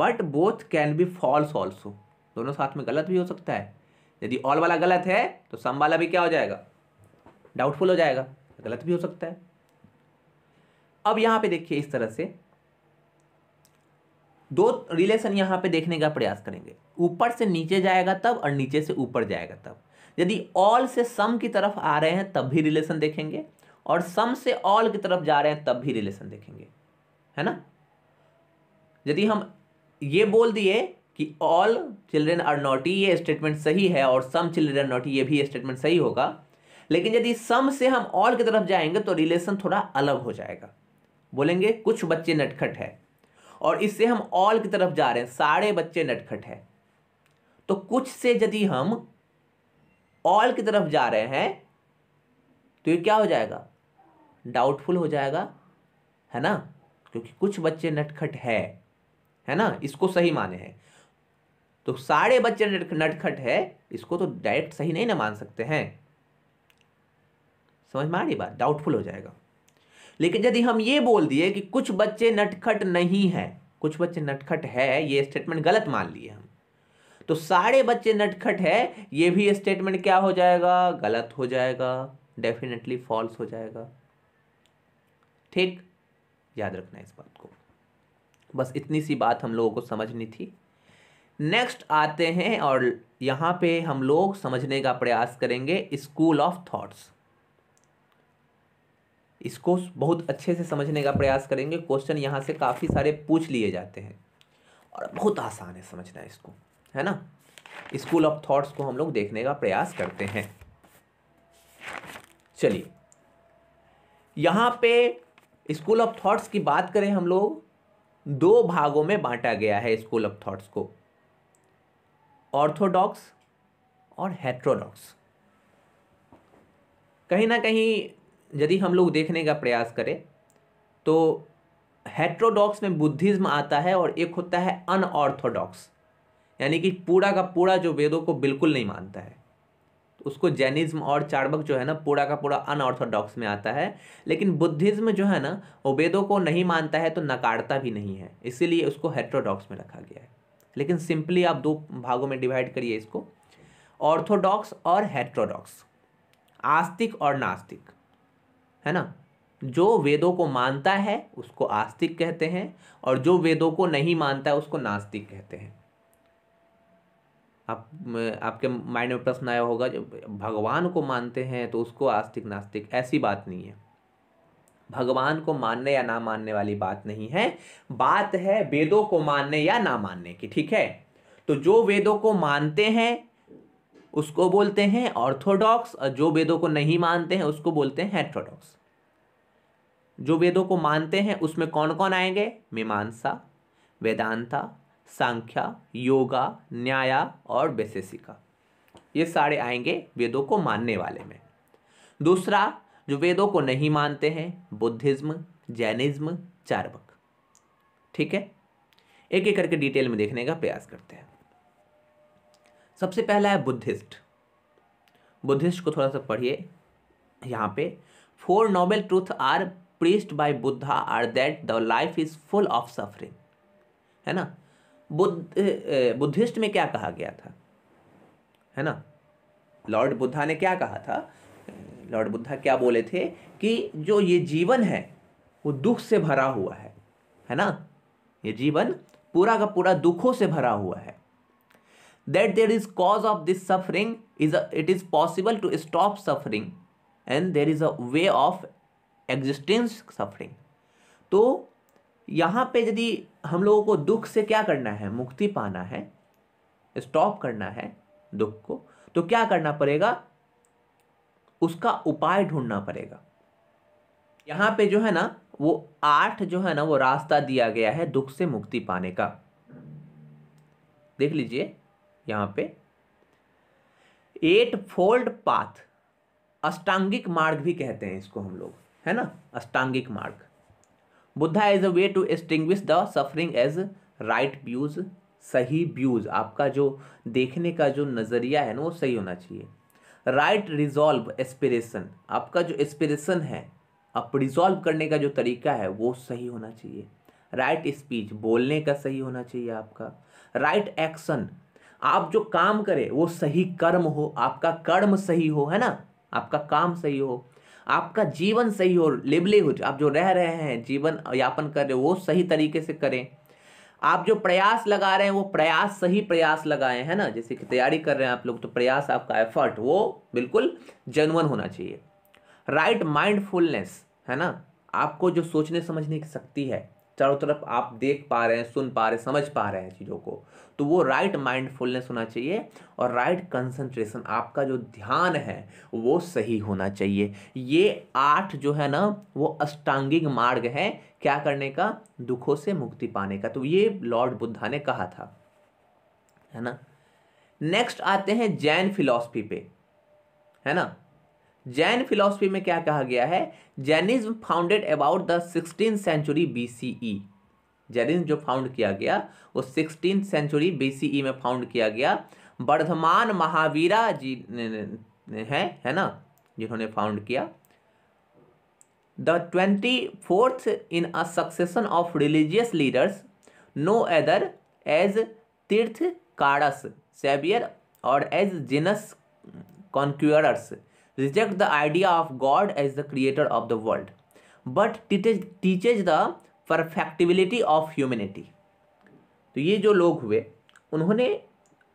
but both can be false also दोनों साथ में गलत भी हो सकता है यदि ऑल वाला गलत है तो सम वाला भी क्या हो जाएगा डाउटफुल हो जाएगा तो गलत भी हो सकता है अब यहां पे देखिए इस तरह से दो रिलेशन यहां पे देखने का प्रयास करेंगे ऊपर से नीचे जाएगा तब और नीचे से ऊपर जाएगा तब यदि ऑल से सम की तरफ आ रहे हैं तब भी रिलेशन देखेंगे और सम से ऑल की तरफ जा रहे हैं तब भी रिलेशन देखेंगे है ना यदि हम ये बोल दिए कि ऑल चिल्ड्रेन आर नॉटी ये स्टेटमेंट सही है और सम चिल्ड्रेन नॉटी ये भी स्टेटमेंट सही होगा लेकिन यदि सम से हम ऑल की तरफ जाएंगे तो रिलेशन थोड़ा अलग हो जाएगा बोलेंगे कुछ बच्चे नटखट है और इससे हम ऑल की तरफ जा रहे हैं सारे बच्चे नटखट है तो कुछ से यदि हम ऑल की तरफ जा रहे हैं तो ये क्या हो जाएगा डाउटफुल हो जाएगा है ना क्योंकि कुछ बच्चे नटखट है है ना इसको सही माने हैं तो सारे बच्चे नटखट है इसको तो डायरेक्ट सही नहीं ना मान सकते हैं समझ में आ रही बात डाउटफुल हो जाएगा लेकिन यदि हम ये बोल दिए कि कुछ बच्चे नटखट नहीं है कुछ बच्चे नटखट है ये स्टेटमेंट गलत मान लिए हम तो सारे बच्चे नटखट है ये भी स्टेटमेंट क्या हो जाएगा गलत हो जाएगा डेफिनेटली फॉल्स हो जाएगा ठीक याद रखना इस बात को बस इतनी सी बात हम लोगों को समझनी थी नेक्स्ट आते हैं और यहाँ पे हम लोग समझने का प्रयास करेंगे स्कूल ऑफ थॉट्स इसको बहुत अच्छे से समझने का प्रयास करेंगे क्वेश्चन यहाँ से काफ़ी सारे पूछ लिए जाते हैं और बहुत आसान है समझना इसको है ना स्कूल ऑफ थॉट्स को हम लोग देखने का प्रयास करते हैं चलिए यहाँ पे स्कूल ऑफ थॉट्स की बात करें हम लोग दो भागों में बांटा गया है स्कूल ऑफ थॉट्स को ऑर्थोडॉक्स और हेट्रोडॉक्स कहीं ना कहीं यदि हम लोग देखने का प्रयास करें तो हेट्रोडॉक्स में बुद्धिज्म आता है और एक होता है अनऑर्थोडॉक्स यानी कि पूरा का पूरा जो वेदों को बिल्कुल नहीं मानता है तो उसको जैनिज्म और चार्वक जो है ना पूरा का पूरा अनऑर्थोडॉक्स में आता है लेकिन बुद्धिज्म जो है ना वो वेदों को नहीं मानता है तो नकारता भी नहीं है इसीलिए उसको हेट्रोडॉक्स में रखा गया है लेकिन सिंपली आप दो भागों में डिवाइड करिए इसको ऑर्थोडॉक्स और हेट्रोडॉक्स आस्तिक और नास्तिक है ना जो वेदों को मानता है उसको आस्तिक कहते हैं और जो वेदों को नहीं मानता है उसको नास्तिक कहते हैं आप आपके माइंड में प्रश्न आया होगा जब भगवान को मानते हैं तो उसको आस्तिक नास्तिक ऐसी बात नहीं है भगवान को मानने या ना मानने वाली बात नहीं है बात है वेदों को मानने या ना मानने की ठीक है तो जो वेदों को मानते हैं उसको बोलते हैं ऑर्थोडॉक्स और जो वेदों को नहीं मानते हैं उसको बोलते हैं हेट्रोडॉक्स जो वेदों को मानते हैं उसमें कौन कौन आएंगे मीमांसा वेदांता सांख्या योगा न्याया और वैशेषिका ये सारे आएंगे वेदों को मानने वाले में दूसरा जो वेदों को नहीं मानते हैं बुद्धिज्म जैनिज्म चार्वक ठीक है एक एक करके डिटेल में देखने का प्रयास करते हैं सबसे पहला है बुद्धिस्ट बुद्धिस्ट को थोड़ा सा पढ़िए यहाँ पे four noble truth are preached by Buddha are that the life is full of suffering है ना बुद्ध बुद्धिस्ट में क्या कहा गया था है ना लॉर्ड बुद्धा ने क्या कहा था लॉर्ड बुद्धा क्या बोले थे कि जो ये जीवन है वो दुख से भरा हुआ है है ना ये जीवन पूरा का पूरा दुखों से भरा हुआ है that there is cause of this suffering is it is possible to stop suffering and there is a way of existence suffering तो यहाँ पे यदि हम लोगों को दुख से क्या करना है मुक्ति पाना है स्टॉप करना है दुख को तो क्या करना पड़ेगा उसका उपाय ढूंढना पड़ेगा यहाँ पे जो है ना वो आठ जो है ना वो रास्ता दिया गया है दुख से मुक्ति पाने का देख लीजिए यहाँ पे एट फोल्ड पाथ अष्टांगिक मार्ग भी कहते हैं इसको हम लोग है ना अष्टांगिक मार्ग Buddha is a way to extinguish the suffering as right views सही व्यूज आपका जो देखने का जो नज़रिया है ना वो सही होना चाहिए राइट रिजॉल्व एस्पिरेशन आपका जो एस्पिरेशन है आप रिजॉल्व करने का जो तरीका है वो सही होना चाहिए राइट right स्पीच बोलने का सही होना चाहिए आपका राइट right एक्शन आप जो काम करें वो सही कर्म हो आपका कर्म सही हो है ना आपका काम सही हो आपका जीवन सही हो लिबलीहुड आप जो रह रहे हैं जीवन यापन कर रहे हो वो सही तरीके से करें आप जो प्रयास लगा रहे हैं वो प्रयास सही प्रयास लगाए हैं ना जैसे कि तैयारी कर रहे हैं आप लोग तो प्रयास आपका एफर्ट वो बिल्कुल जेनुअन होना चाहिए राइट माइंडफुलनेस है ना आपको जो सोचने समझने की शक्ति है चारों तरफ आप देख पा रहे हैं सुन पा रहे हैं समझ पा रहे हैं चीज़ों को तो वो राइट माइंडफुलनेस होना चाहिए और राइट कंसंट्रेशन आपका जो ध्यान है वो सही होना चाहिए ये आठ जो है ना वो अष्टांगिक मार्ग है क्या करने का दुखों से मुक्ति पाने का तो ये लॉर्ड बुद्धा ने कहा था है ना नेक्स्ट आते हैं जैन फिलोसफी पे है ना जैन फिलोसफी में क्या कहा गया है Jainism founded about the sixteen century BCE Jainism जो फाउंड किया गया वो सिक्सटीन सेंचुरी बीसीई में फाउंड किया गया वर्धमान महावीरा जी है है ना जिन्होंने फाउंड किया the twenty fourth in a succession of religious leaders known either as tirthankaras saviour और as jinas conquerors reject the idea of God as the creator of the world but teaches the perfectibility of humanity तो ये जो लोग हुए उन्होंने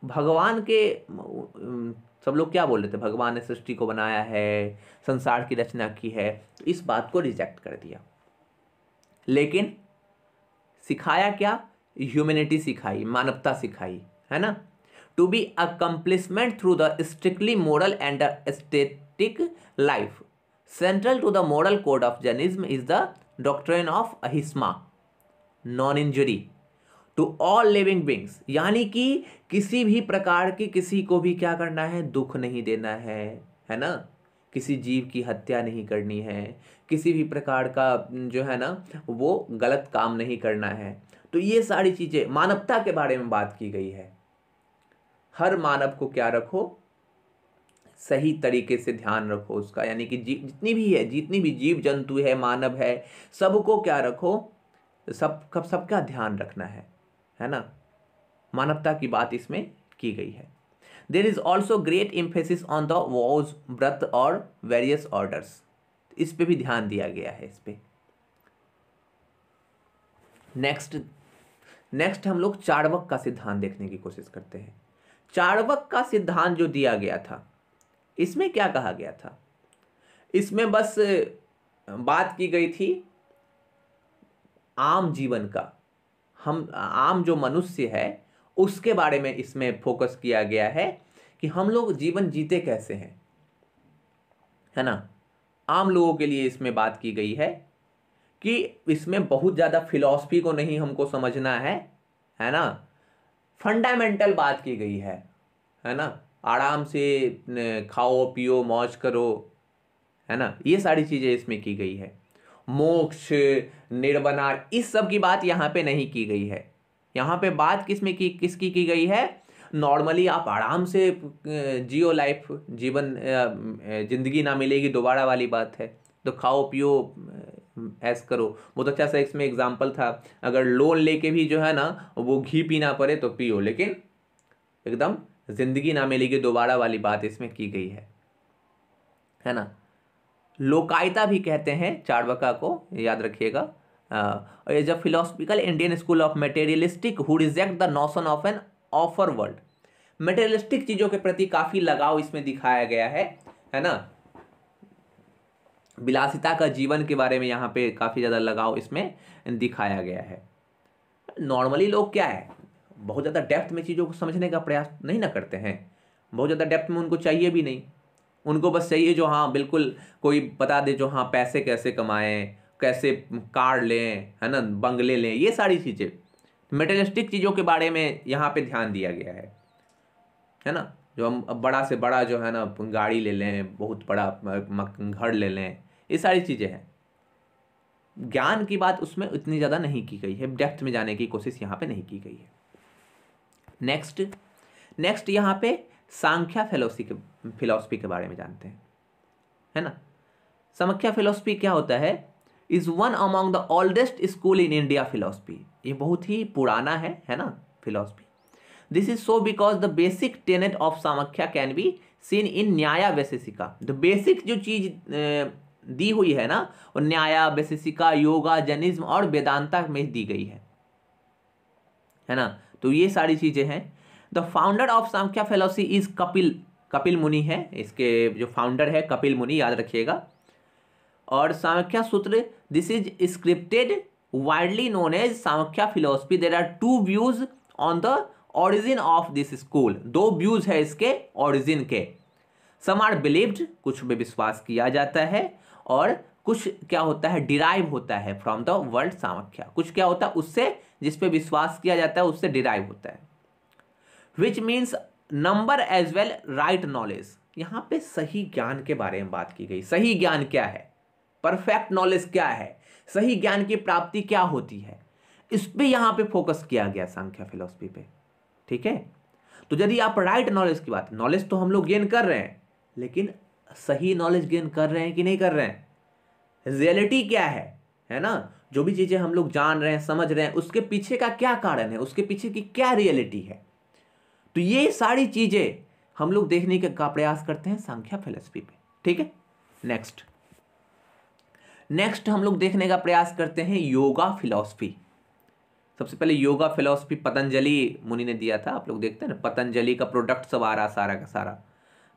भगवान के सब लोग क्या बोल रहे थे भगवान ने सृष्टि को बनाया है संसार की रचना की है तो इस बात को रिजेक्ट कर दिया लेकिन सिखाया क्या ह्यूमेनिटी सिखाई मानवता सिखाई है ना to be accomplishment through the strictly moral and tick life central to the model code of Jainism is the doctrine of अहिस्मा non injury to all living beings यानी कि किसी भी प्रकार की किसी को भी क्या करना है दुख नहीं देना है है ना किसी जीव की हत्या नहीं करनी है किसी भी प्रकार का जो है ना वो गलत काम नहीं करना है तो ये सारी चीज़ें मानवता के बारे में बात की गई है हर मानव को क्या रखो सही तरीके से ध्यान रखो उसका यानी कि जी जितनी भी है जितनी भी जीव जंतु है मानव है सबको क्या रखो सब कब सबका ध्यान रखना है है ना मानवता की बात इसमें की गई है there is also great emphasis on the vows व्रत और वेरियस ऑर्डर्स इस पर भी ध्यान दिया गया है इस पर नेक्स्ट नेक्स्ट हम लोग चाणवक का सिद्धांत देखने की कोशिश करते हैं चाणवक का सिद्धांत जो दिया गया था इसमें क्या कहा गया था इसमें बस बात की गई थी आम जीवन का हम आम जो मनुष्य है उसके बारे में इसमें फोकस किया गया है कि हम लोग जीवन जीते कैसे हैं है ना आम लोगों के लिए इसमें बात की गई है कि इसमें बहुत ज़्यादा फिलॉसफी को नहीं हमको समझना है है ना फंडामेंटल बात की गई है है ना आराम से खाओ पियो मौज करो है ना ये सारी चीज़ें इसमें की गई है मोक्ष निर्वनार इस सब की बात यहाँ पे नहीं की गई है यहाँ पे बात किस में की किसकी की गई है नॉर्मली आप आराम से जियो लाइफ जीवन जिंदगी ना मिलेगी दोबारा वाली बात है तो खाओ पियो ऐस करो बहुत तो अच्छा सा इसमें एग्जाम्पल था अगर लोन लेके भी जो है ना वो घी पीना पड़े तो पियो लेकिन एकदम जिंदगी ना मिलेगी दोबारा वाली बात इसमें की गई है है ना लोकायता भी कहते हैं चार्वका को याद रखिएगा और ये जब philosophical Indian school of materialistic who reject the notion of an other world materialistic चीज़ों के प्रति काफ़ी लगाव इसमें दिखाया गया है है ना विलासिता का जीवन के बारे में यहाँ पे काफ़ी ज़्यादा लगाव इसमें दिखाया गया है नॉर्मली लोग क्या है बहुत ज़्यादा डेप्थ में चीज़ों को समझने का प्रयास नहीं ना करते हैं बहुत ज़्यादा डेप्थ में उनको चाहिए भी नहीं उनको बस चाहिए जो हाँ बिल्कुल कोई बता दे जो हाँ पैसे कैसे कमाएं कैसे कार लें है ना बंगले लें ये सारी चीज़ें मेटलिस्टिक चीज़ों के बारे में यहाँ पे ध्यान दिया गया है है ना जो हम बड़ा से बड़ा जो है ना गाड़ी ले लें बहुत बड़ा घर ले लें ये सारी चीज़ें हैं ज्ञान की बात उसमें इतनी ज़्यादा नहीं की गई है डेप्थ में जाने की कोशिश यहाँ पे नहीं की गई है नेक्स्ट नेक्स्ट यहाँ पे सांख्या फिलोसफी के फिलोसफी के बारे में जानते हैं है ना समख्या फिलोसफी क्या होता है is one among the oldest school in India philosophy ये बहुत ही पुराना है है ना philosophy this is so because the basic tenet of Samkhya can be seen in Nyaya Vaisheshika the basic जो चीज़ दी हुई है ना वो न्याया बेसिसिका योगा जनिज्म और वेदांता में दी गई है है ना तो ये सारी चीज़ें हैं the founder of Samkhya philosophy is Kapil Kapil Muni है इसके जो फाउंडर है कपिल मुनि याद रखिएगा और Samkhya Sutra this is scripted widely known as Samkhya philosophy there are two views on the origin of this school दो व्यूज है इसके ऑरिजिन के सम आर बिलीव्ड कुछ में विश्वास किया जाता है और कुछ क्या होता है डिराइव होता है फ्रॉम द वर्ल्ड सामख्या कुछ क्या होता है उससे जिस पे विश्वास किया जाता है उससे डिराइव होता है which means number as well right knowledge यहाँ पे सही ज्ञान के बारे में बात की गई सही ज्ञान क्या है परफेक्ट नॉलेज क्या है सही ज्ञान की प्राप्ति क्या होती है इस पर यहाँ पर फोकस किया गया संख्या फिलोसफी पे ठीक है तो यदि आप राइट नॉलेज की बात नॉलेज तो हम लोग गेन कर रहे हैं लेकिन सही नॉलेज गेन कर रहे हैं कि नहीं कर रहे हैं रियलिटी क्या है है ना जो भी चीज़ें हम लोग जान रहे हैं समझ रहे हैं उसके पीछे का क्या कारण है उसके पीछे की क्या रियलिटी है तो ये सारी चीज़ें हम लोग देखने का प्रयास करते हैं संख्या फिलोसफी पे ठीक है नेक्स्ट नेक्स्ट हम लोग देखने का प्रयास करते हैं योगा फिलोसफी सबसे पहले योगा फिलोसफी पतंजलि मुनि ने दिया था आप लोग देखते हैं ना पतंजलि का प्रोडक्ट सब आ रहा सारा का सारा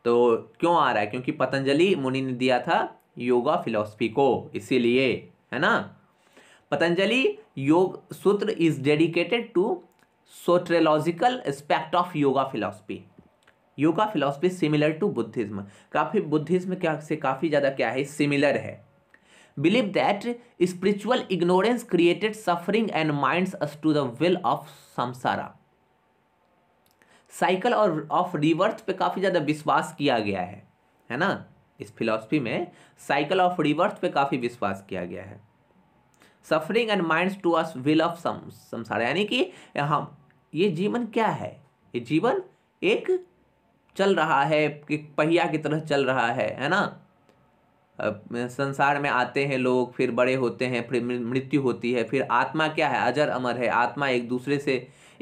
तो क्यों आ रहा है क्योंकि पतंजलि मुनि ने दिया था योगा फिलॉसफी को इसीलिए है ना Patanjali Yoga Sutra is dedicated to soteriological aspect of yoga philosophy yoga philosophy similar to Buddhism काफ़ी बुद्धिज्म क्या से काफ़ी ज़्यादा क्या है सिमिलर है believe that spiritual ignorance created suffering and mind to the wheel of samsara cycle और ऑफ रिवर्थ पे काफ़ी ज़्यादा विश्वास किया गया है है ना इस फिलॉसफी में साइकिल ऑफ रिवर्स पे काफ़ी विश्वास किया गया है suffering and minds to us wheel of some samsara यानी कि हम ये जीवन क्या है ये जीवन एक चल रहा है कि पहिया की तरह चल रहा है है ना संसार में आते हैं लोग फिर बड़े होते हैं फिर मृत्यु होती है फिर आत्मा क्या है अजर अमर है आत्मा एक दूसरे से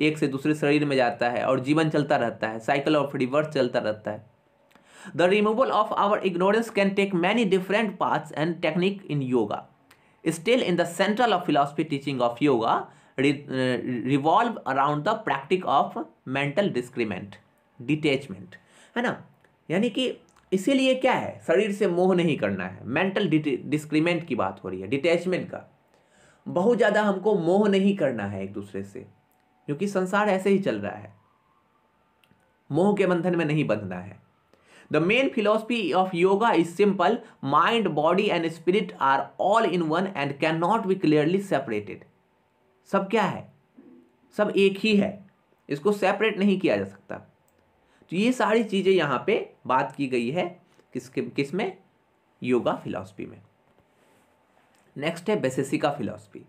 एक से दूसरे शरीर में जाता है और जीवन चलता रहता है साइकिल ऑफ रिवर्स चलता रहता है the removal of our ignorance can take many different पार्थ and technique in yoga still in the central of philosophy teaching of yoga revolve around the practice of mental discernment detachment है ना यानी कि इसीलिए क्या है शरीर से मोह नहीं करना है मेंटल डिस्क्रीमेंट की बात हो रही है डिटैचमेंट का बहुत ज़्यादा हमको मोह नहीं करना है एक दूसरे से क्योंकि संसार ऐसे ही चल रहा है मोह के बंधन में नहीं बंधना है the main philosophy of yoga is simple mind body and spirit are all in one and can not be clearly separated सब क्या है सब एक ही है इसको सेपरेट नहीं किया जा सकता तो ये सारी चीज़ें यहाँ पे बात की गई है किस किस में योगा फिलॉसफी में नेक्स्ट है बेसेसिका फिलॉसफी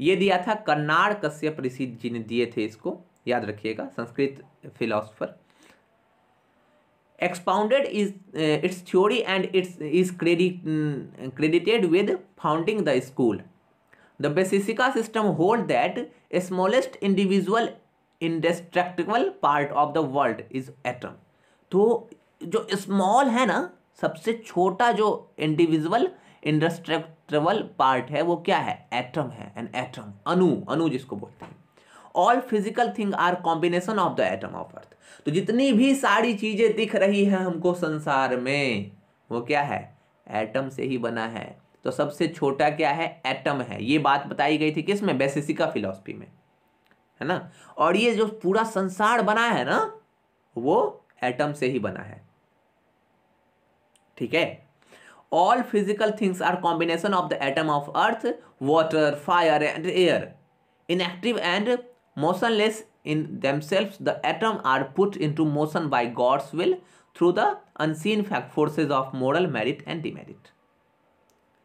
ये दिया था कन्नाड़ कश्यप ऋषि जी ने दिए थे इसको याद रखिएगा Sanskrit philosopher expounded is its theory and its is credit credited with founding the school the Vaisheshika system hold that a smallest individual indestructible part of the world is atom तो जो स्मॉल है ना सबसे छोटा जो इंडिविजुअल इंडस्ट्रक्टिबल पार्ट है वो क्या है एटम है एंड एटम अनु अनु जिसको बोलते हैं all physical thing are combination of the atom of earth तो जितनी भी सारी चीजें दिख रही है हमको संसार में वो क्या है एटम से ही बना है तो सबसे छोटा क्या है एटम है ये बात बताई गई थी किसमें बेसिसिका फिलोसफी में है ना और ये जो पूरा संसार बना है ना वो एटम से ही बना है ठीक है all physical things are combination of the atom of earth water fire and air inactive and motionless in themselves the atom are put into motion by god's will through the unseen fact forces of moral merit and demerit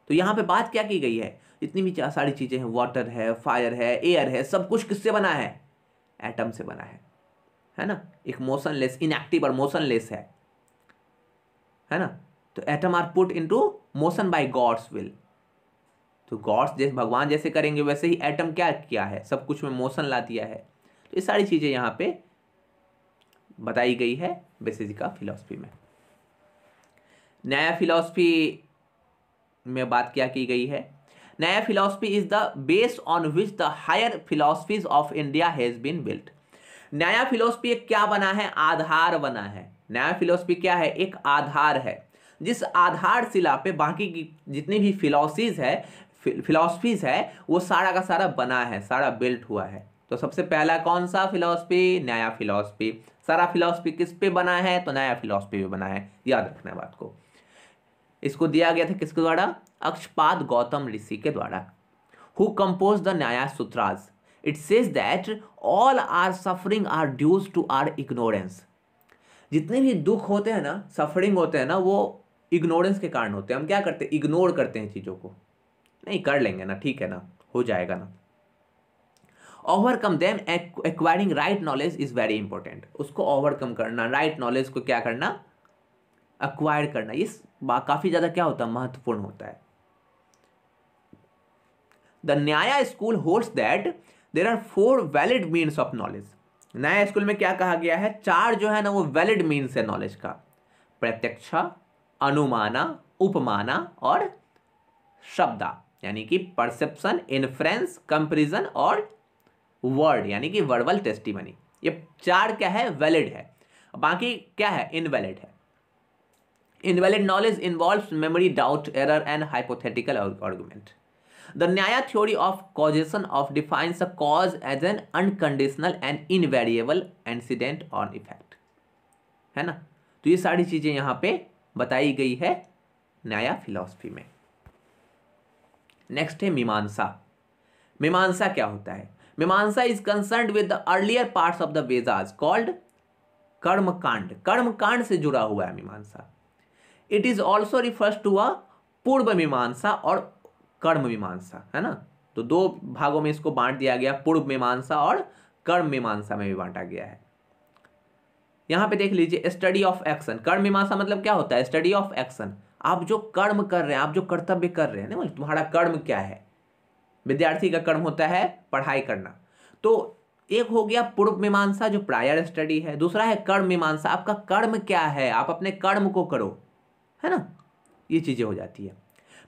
तो यहाँ पे बात क्या की गई है जितनी भी सारी चीज़ें हैं वाटर है फायर है एयर है सब कुछ किससे बना है एटम से बना है है ना एक मोशनलेस इनएक्टिव और मोशनलेस है है ना तो atom are put into motion by God's will तो गॉड्स जैसे भगवान जैसे करेंगे वैसे ही एटम क्या किया है सब कुछ में मोशन ला दिया है तो ये सारी चीज़ें यहाँ पे बताई गई है बेसिजिका फिलॉसफी में नया फिलोसफी में बात क्या की गई है Nyaya philosophy is the base on which the higher philosophies of India has been built Nyaya philosophy एक क्या बना है आधार बना है नया फिलोसफी क्या है एक आधार है जिस आधारशिला पे बाकी की जितनी भी फिलोसीज है फिलोसफीज है वो सारा का सारा बना है सारा बिल्ट हुआ है तो सबसे पहला कौन सा फिलोसफी नया फिलोसफी सारा फिलोसफी किस पे बना है तो नया फिलोसफी पे बना है याद रखना बात को इसको दिया गया था किसके द्वारा अक्षपाद गौतम ऋषि के द्वारा who compose the Nyaya Sutras it says that all our suffering are due to our ignorance जितने भी दुख होते हैं ना सफरिंग होते हैं ना वो इग्नोरेंस के कारण होते हैं हम क्या करते हैं इग्नोर करते हैं चीज़ों को नहीं कर लेंगे ना ठीक है ना हो जाएगा ना overcome them acquiring right knowledge is very important उसको ओवरकम करना राइट right नॉलेज को क्या करना अक्वायर करना बात काफ़ी ज़्यादा क्या होता है महत्वपूर्ण होता है the Nyaya school hold that there are four valid means of knowledge Nyaya school में क्या कहा गया है चार जो है ना वो वैलिड मीन्स है नॉलेज का प्रत्यक्षा अनुमाना उपमाना और शब्दा यानी कि परसेप्शन इन्फ्रेंस कंपेरिजन और वर्ड यानी कि वर्बल टेस्टिमनी ये चार क्या है वैलिड है बाकी क्या है इनवैलिड है invalid knowledge involve memory doubt error and hypothetical argument the Nyaya theory of causation of define a cause as an unconditional and invariable antecedent or effect है ना तो ये सारी चीज़ें यहाँ पे बताई गई है न्याया फिलोसफी में नेक्स्ट है मीमांसा मीमांसा क्या होता है Mimamsa is concern with the earlier part of the Vedas called Karmakanda कर्मकांड से जुड़ा हुआ है Mimamsa it is also refers to a Purva Mimamsa और कर्म मीमांसा है ना तो दो भागों में इसको बांट दिया गया पूर्व मीमांसा और कर्म मीमांसा में भी बांटा गया है यहां पे देख लीजिए स्टडी ऑफ एक्शन कर्म मीमांसा मतलब क्या होता है स्टडी ऑफ एक्शन आप जो कर्म कर रहे हैं आप जो कर्तव्य कर रहे हैं ना तुम्हारा कर्म क्या है विद्यार्थी का कर्म होता है पढ़ाई करना तो एक हो गया पूर्व मीमांसा जो प्रायर स्टडी है दूसरा है कर्म मीमांसा आपका कर्म क्या है आप अपने कर्म को करो है ना ये चीज़ें हो जाती है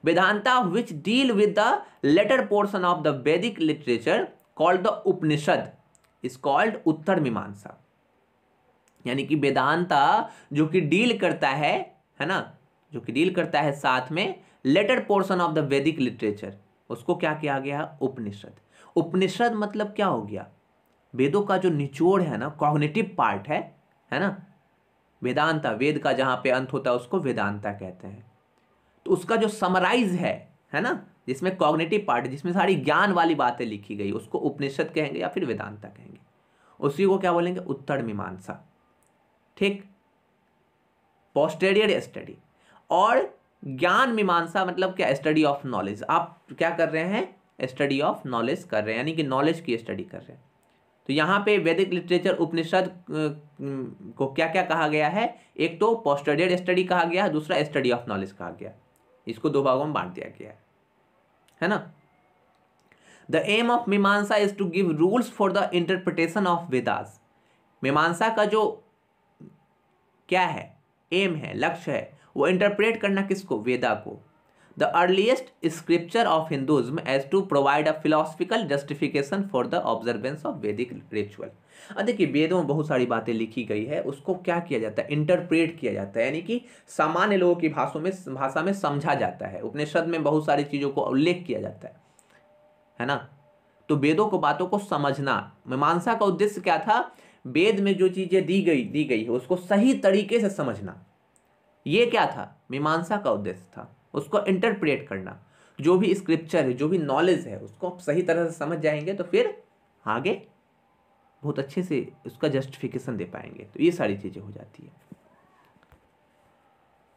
Vedanta which deal with the later portion of the Vedic literature called the Upanishad is called Uttara Mimamsa यानी कि वेदांता जो कि डील करता है है ना जो कि डील करता है साथ में later portion of the Vedic literature उसको क्या किया गया उपनिषद उपनिषद मतलब क्या हो गया वेदों का जो निचोड़ है ना कॉग्नेटिव पार्ट है है ना वेदांता वेद का जहाँ पे अंत होता है उसको वेदांता कहते हैं तो उसका जो समराइज है है ना जिसमें कॉग्नेटिव पार्ट जिसमें सारी ज्ञान वाली बातें लिखी गई उसको उपनिषद कहेंगे या फिर वेदांता कहेंगे उसी को क्या बोलेंगे उत्तर मीमांसा ठीक पोस्टेरियर स्टडी और ज्ञान मीमांसा मतलब क्या स्टडी ऑफ नॉलेज आप क्या कर रहे हैं स्टडी ऑफ नॉलेज कर रहे हैं यानी कि नॉलेज की स्टडी कर रहे हैं तो यहाँ पे वैदिक लिटरेचर उपनिषद को क्या क्या कहा गया है एक तो पोस्टडेड स्टडी कहा गया है दूसरा स्टडी ऑफ नॉलेज कहा गया इसको दो भागों में बांट दिया गया है है ना the aim of Mimamsa is to give rules for the interpretation of Vedas Mimamsa का जो क्या है एम है लक्ष्य है वो इंटरप्रेट करना किसको वेदा को the earliest scripture of Hinduism as to provide a philosophical justification for the observance of Vedic ritual अब देखिए वेदों में बहुत सारी बातें लिखी गई है उसको क्या किया जाता है इंटरप्रेट किया जाता है यानी कि सामान्य लोगों की भाषा में भाषा में समझा जाता है उपनिषद में बहुत सारी चीज़ों को उल्लेख किया जाता है है ना तो वेदों को बातों को समझना मीमांसा का उद्देश्य क्या था वेद में जो चीज़ें दी गई दी गई है उसको सही तरीके से समझना ये क्या था मीमांसा का उद्देश्य था उसको इंटरप्रेट करना जो भी स्क्रिप्चर है जो भी नॉलेज है उसको आप सही तरह से समझ जाएंगे तो फिर आगे बहुत अच्छे से उसका जस्टिफिकेशन दे पाएंगे तो ये सारी चीज़ें हो जाती है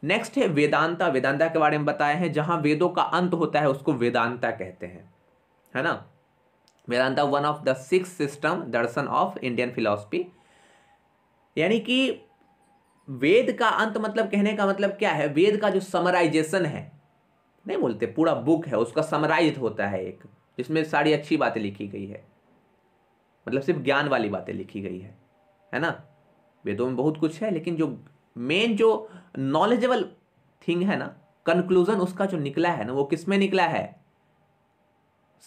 नेक्स्ट है वेदांता वेदांता के बारे में बताए हैं जहाँ वेदों का अंत होता है उसको वेदांता कहते हैं है ना Vedanta one of the six system darshan of Indian philosophy यानी कि वेद का अंत मतलब कहने का मतलब क्या है वेद का जो समराइजेशन है नहीं बोलते पूरा बुक है उसका समराइज होता है एक जिसमें सारी अच्छी बातें लिखी गई है मतलब सिर्फ ज्ञान वाली बातें लिखी गई है है ना वेदों में बहुत कुछ है लेकिन जो मेन जो नॉलेजेबल थिंग है ना कंक्लूजन उसका जो निकला है ना वो किस में निकला है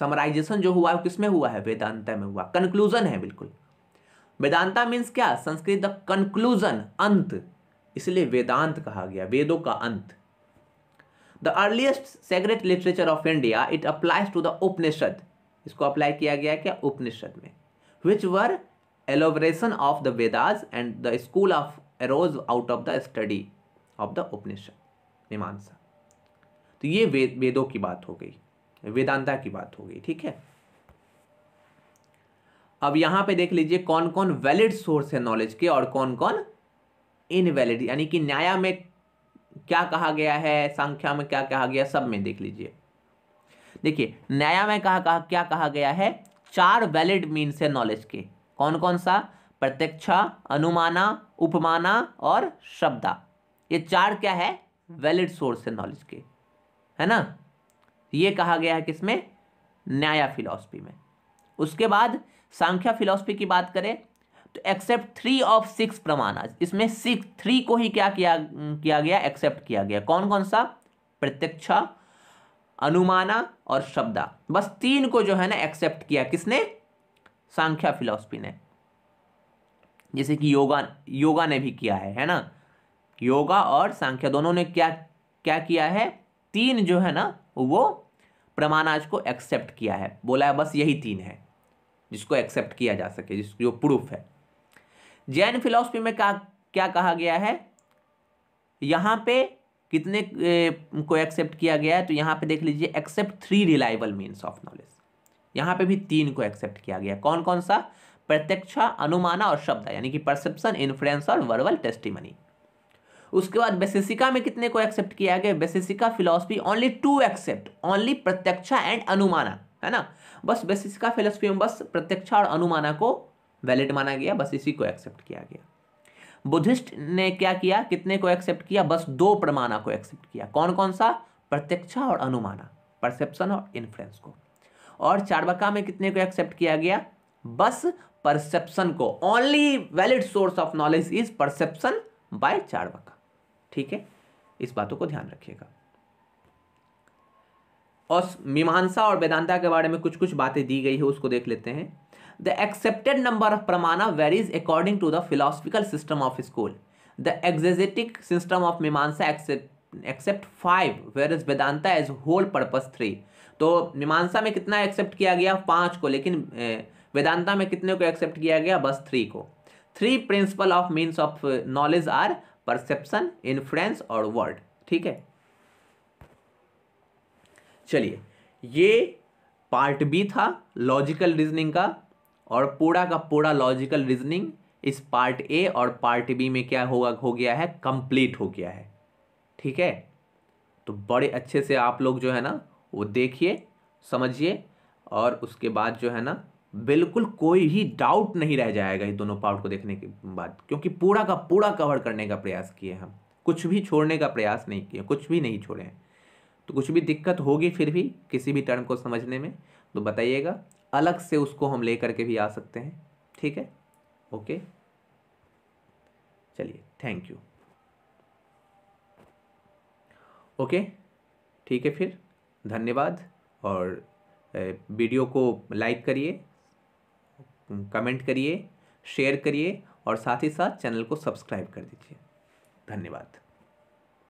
समराइजेशन जो हुआ है किसमें हुआ है वेदांत में हुआ कंक्लूजन है बिल्कुल वेदांता मीन्स क्या संस्कृत द कंक्लूजन अंत इसलिए वेदांत कहा गया वेदों का अंत the earliest sacred literature of India it applies to the Upanishad इसको अप्लाई किया गया क्या उपनिषद में which were elaboration of the Vedas and the school of arose out of the study of the Upanishad Mimamsa तो ये वेद वेदों की बात हो गई वेदांता की बात हो गई ठीक है अब यहां पे देख लीजिए कौन कौन वैलिड सोर्स है नॉलेज के और कौन कौन इनवैलिड यानी कि न्याया में क्या कहा गया है संख्या में क्या कहा गया सब में देख लीजिए देखिए न्याया में कहा, कहा क्या कहा गया है चार वैलिड मीन्स है नॉलेज के कौन कौन सा प्रत्यक्षा अनुमाना उपमाना और शब्दा ये चार क्या है वैलिड सोर्स है नॉलेज के है ना ये कहा गया है किसमें न्याया फिलॉसफी में उसके बाद सांख्या फिलोसफी की बात करें तो accept three of six pramanas इसमें सिक्स थ्री को ही क्या किया किया गया एक्सेप्ट किया गया कौन कौन सा प्रत्यक्षा अनुमाना और शब्दा बस तीन को जो है ना एक्सेप्ट किया किसने सांख्या फिलॉसफी ने जैसे कि योगा योगा ने भी किया है है ना योगा और सांख्या दोनों ने क्या क्या किया है तीन जो है ना वो प्रमाणाज को एक्सेप्ट किया है बोला है बस यही तीन है जिसको एक्सेप्ट किया जा सके जिस जो प्रूफ है जैन फिलोसफी में क्या क्या कहा गया है यहाँ पे कितने को एक्सेप्ट किया गया है तो यहाँ पे देख लीजिए accept three reliable means of knowledge यहाँ पे भी तीन को एक्सेप्ट किया गया कौन कौन सा प्रत्यक्षा अनुमाना और शब्द यानी कि परसेप्शन इन्फ्लुएंस और वर्बल टेस्टिमनी उसके बाद बेसिसिका में कितने को एक्सेप्ट किया गया Vaisheshika philosophy only to accept only pratyaksha and anumana है ना बस बेसिस का फिलोसफी में बस प्रत्यक्ष और अनुमाना को वैलिड माना गया बस इसी को एक्सेप्ट किया गया बुद्धिस्ट ने क्या किया कितने को एक्सेप्ट किया बस दो प्रमाणा को एक्सेप्ट किया कौन कौन सा प्रत्यक्षा और अनुमाना परसेप्शन और इन्फ्लुएंस को और चारबका में कितने को एक्सेप्ट किया गया बस परसेप्शन को only valid source of knowledge is perception by Charvaka ठीक है इस बातों को ध्यान रखिएगा और मीमांसा और वेदांता के बारे में कुछ कुछ बातें दी गई है उसको देख लेते हैं the accepted number of pramana varies according to the philosophical system of school the exegetic system of Mimamsa accept five whereas Vedanta as whole purpose three तो मीमांसा में कितना एक्सेप्ट किया गया पाँच को लेकिन वेदांता में कितने को एक्सेप्ट किया गया बस थ्री को three principle of means of knowledge are perception influence और वर्ड ठीक है चलिए ये पार्ट बी था लॉजिकल रीजनिंग का और पूरा का पूरा लॉजिकल रीजनिंग इस पार्ट ए और पार्ट बी में क्या होगा हो गया है कंप्लीट हो गया है ठीक है तो बड़े अच्छे से आप लोग जो है ना वो देखिए समझिए और उसके बाद जो है ना बिल्कुल कोई ही डाउट नहीं रह जाएगा ये दोनों पार्ट को देखने के बाद क्योंकि पूरा का पूरा कवर करने का प्रयास किए हम कुछ भी छोड़ने का प्रयास नहीं किए कुछ भी नहीं छोड़े हैं तो कुछ भी दिक्कत होगी फिर भी किसी भी टर्म को समझने में तो बताइएगा अलग से उसको हम ले करके भी आ सकते हैं ठीक है ओके चलिए थैंक यू ओके ठीक है फिर धन्यवाद और वीडियो को लाइक करिए कमेंट करिए शेयर करिए और साथ ही साथ चैनल को सब्सक्राइब कर दीजिए धन्यवाद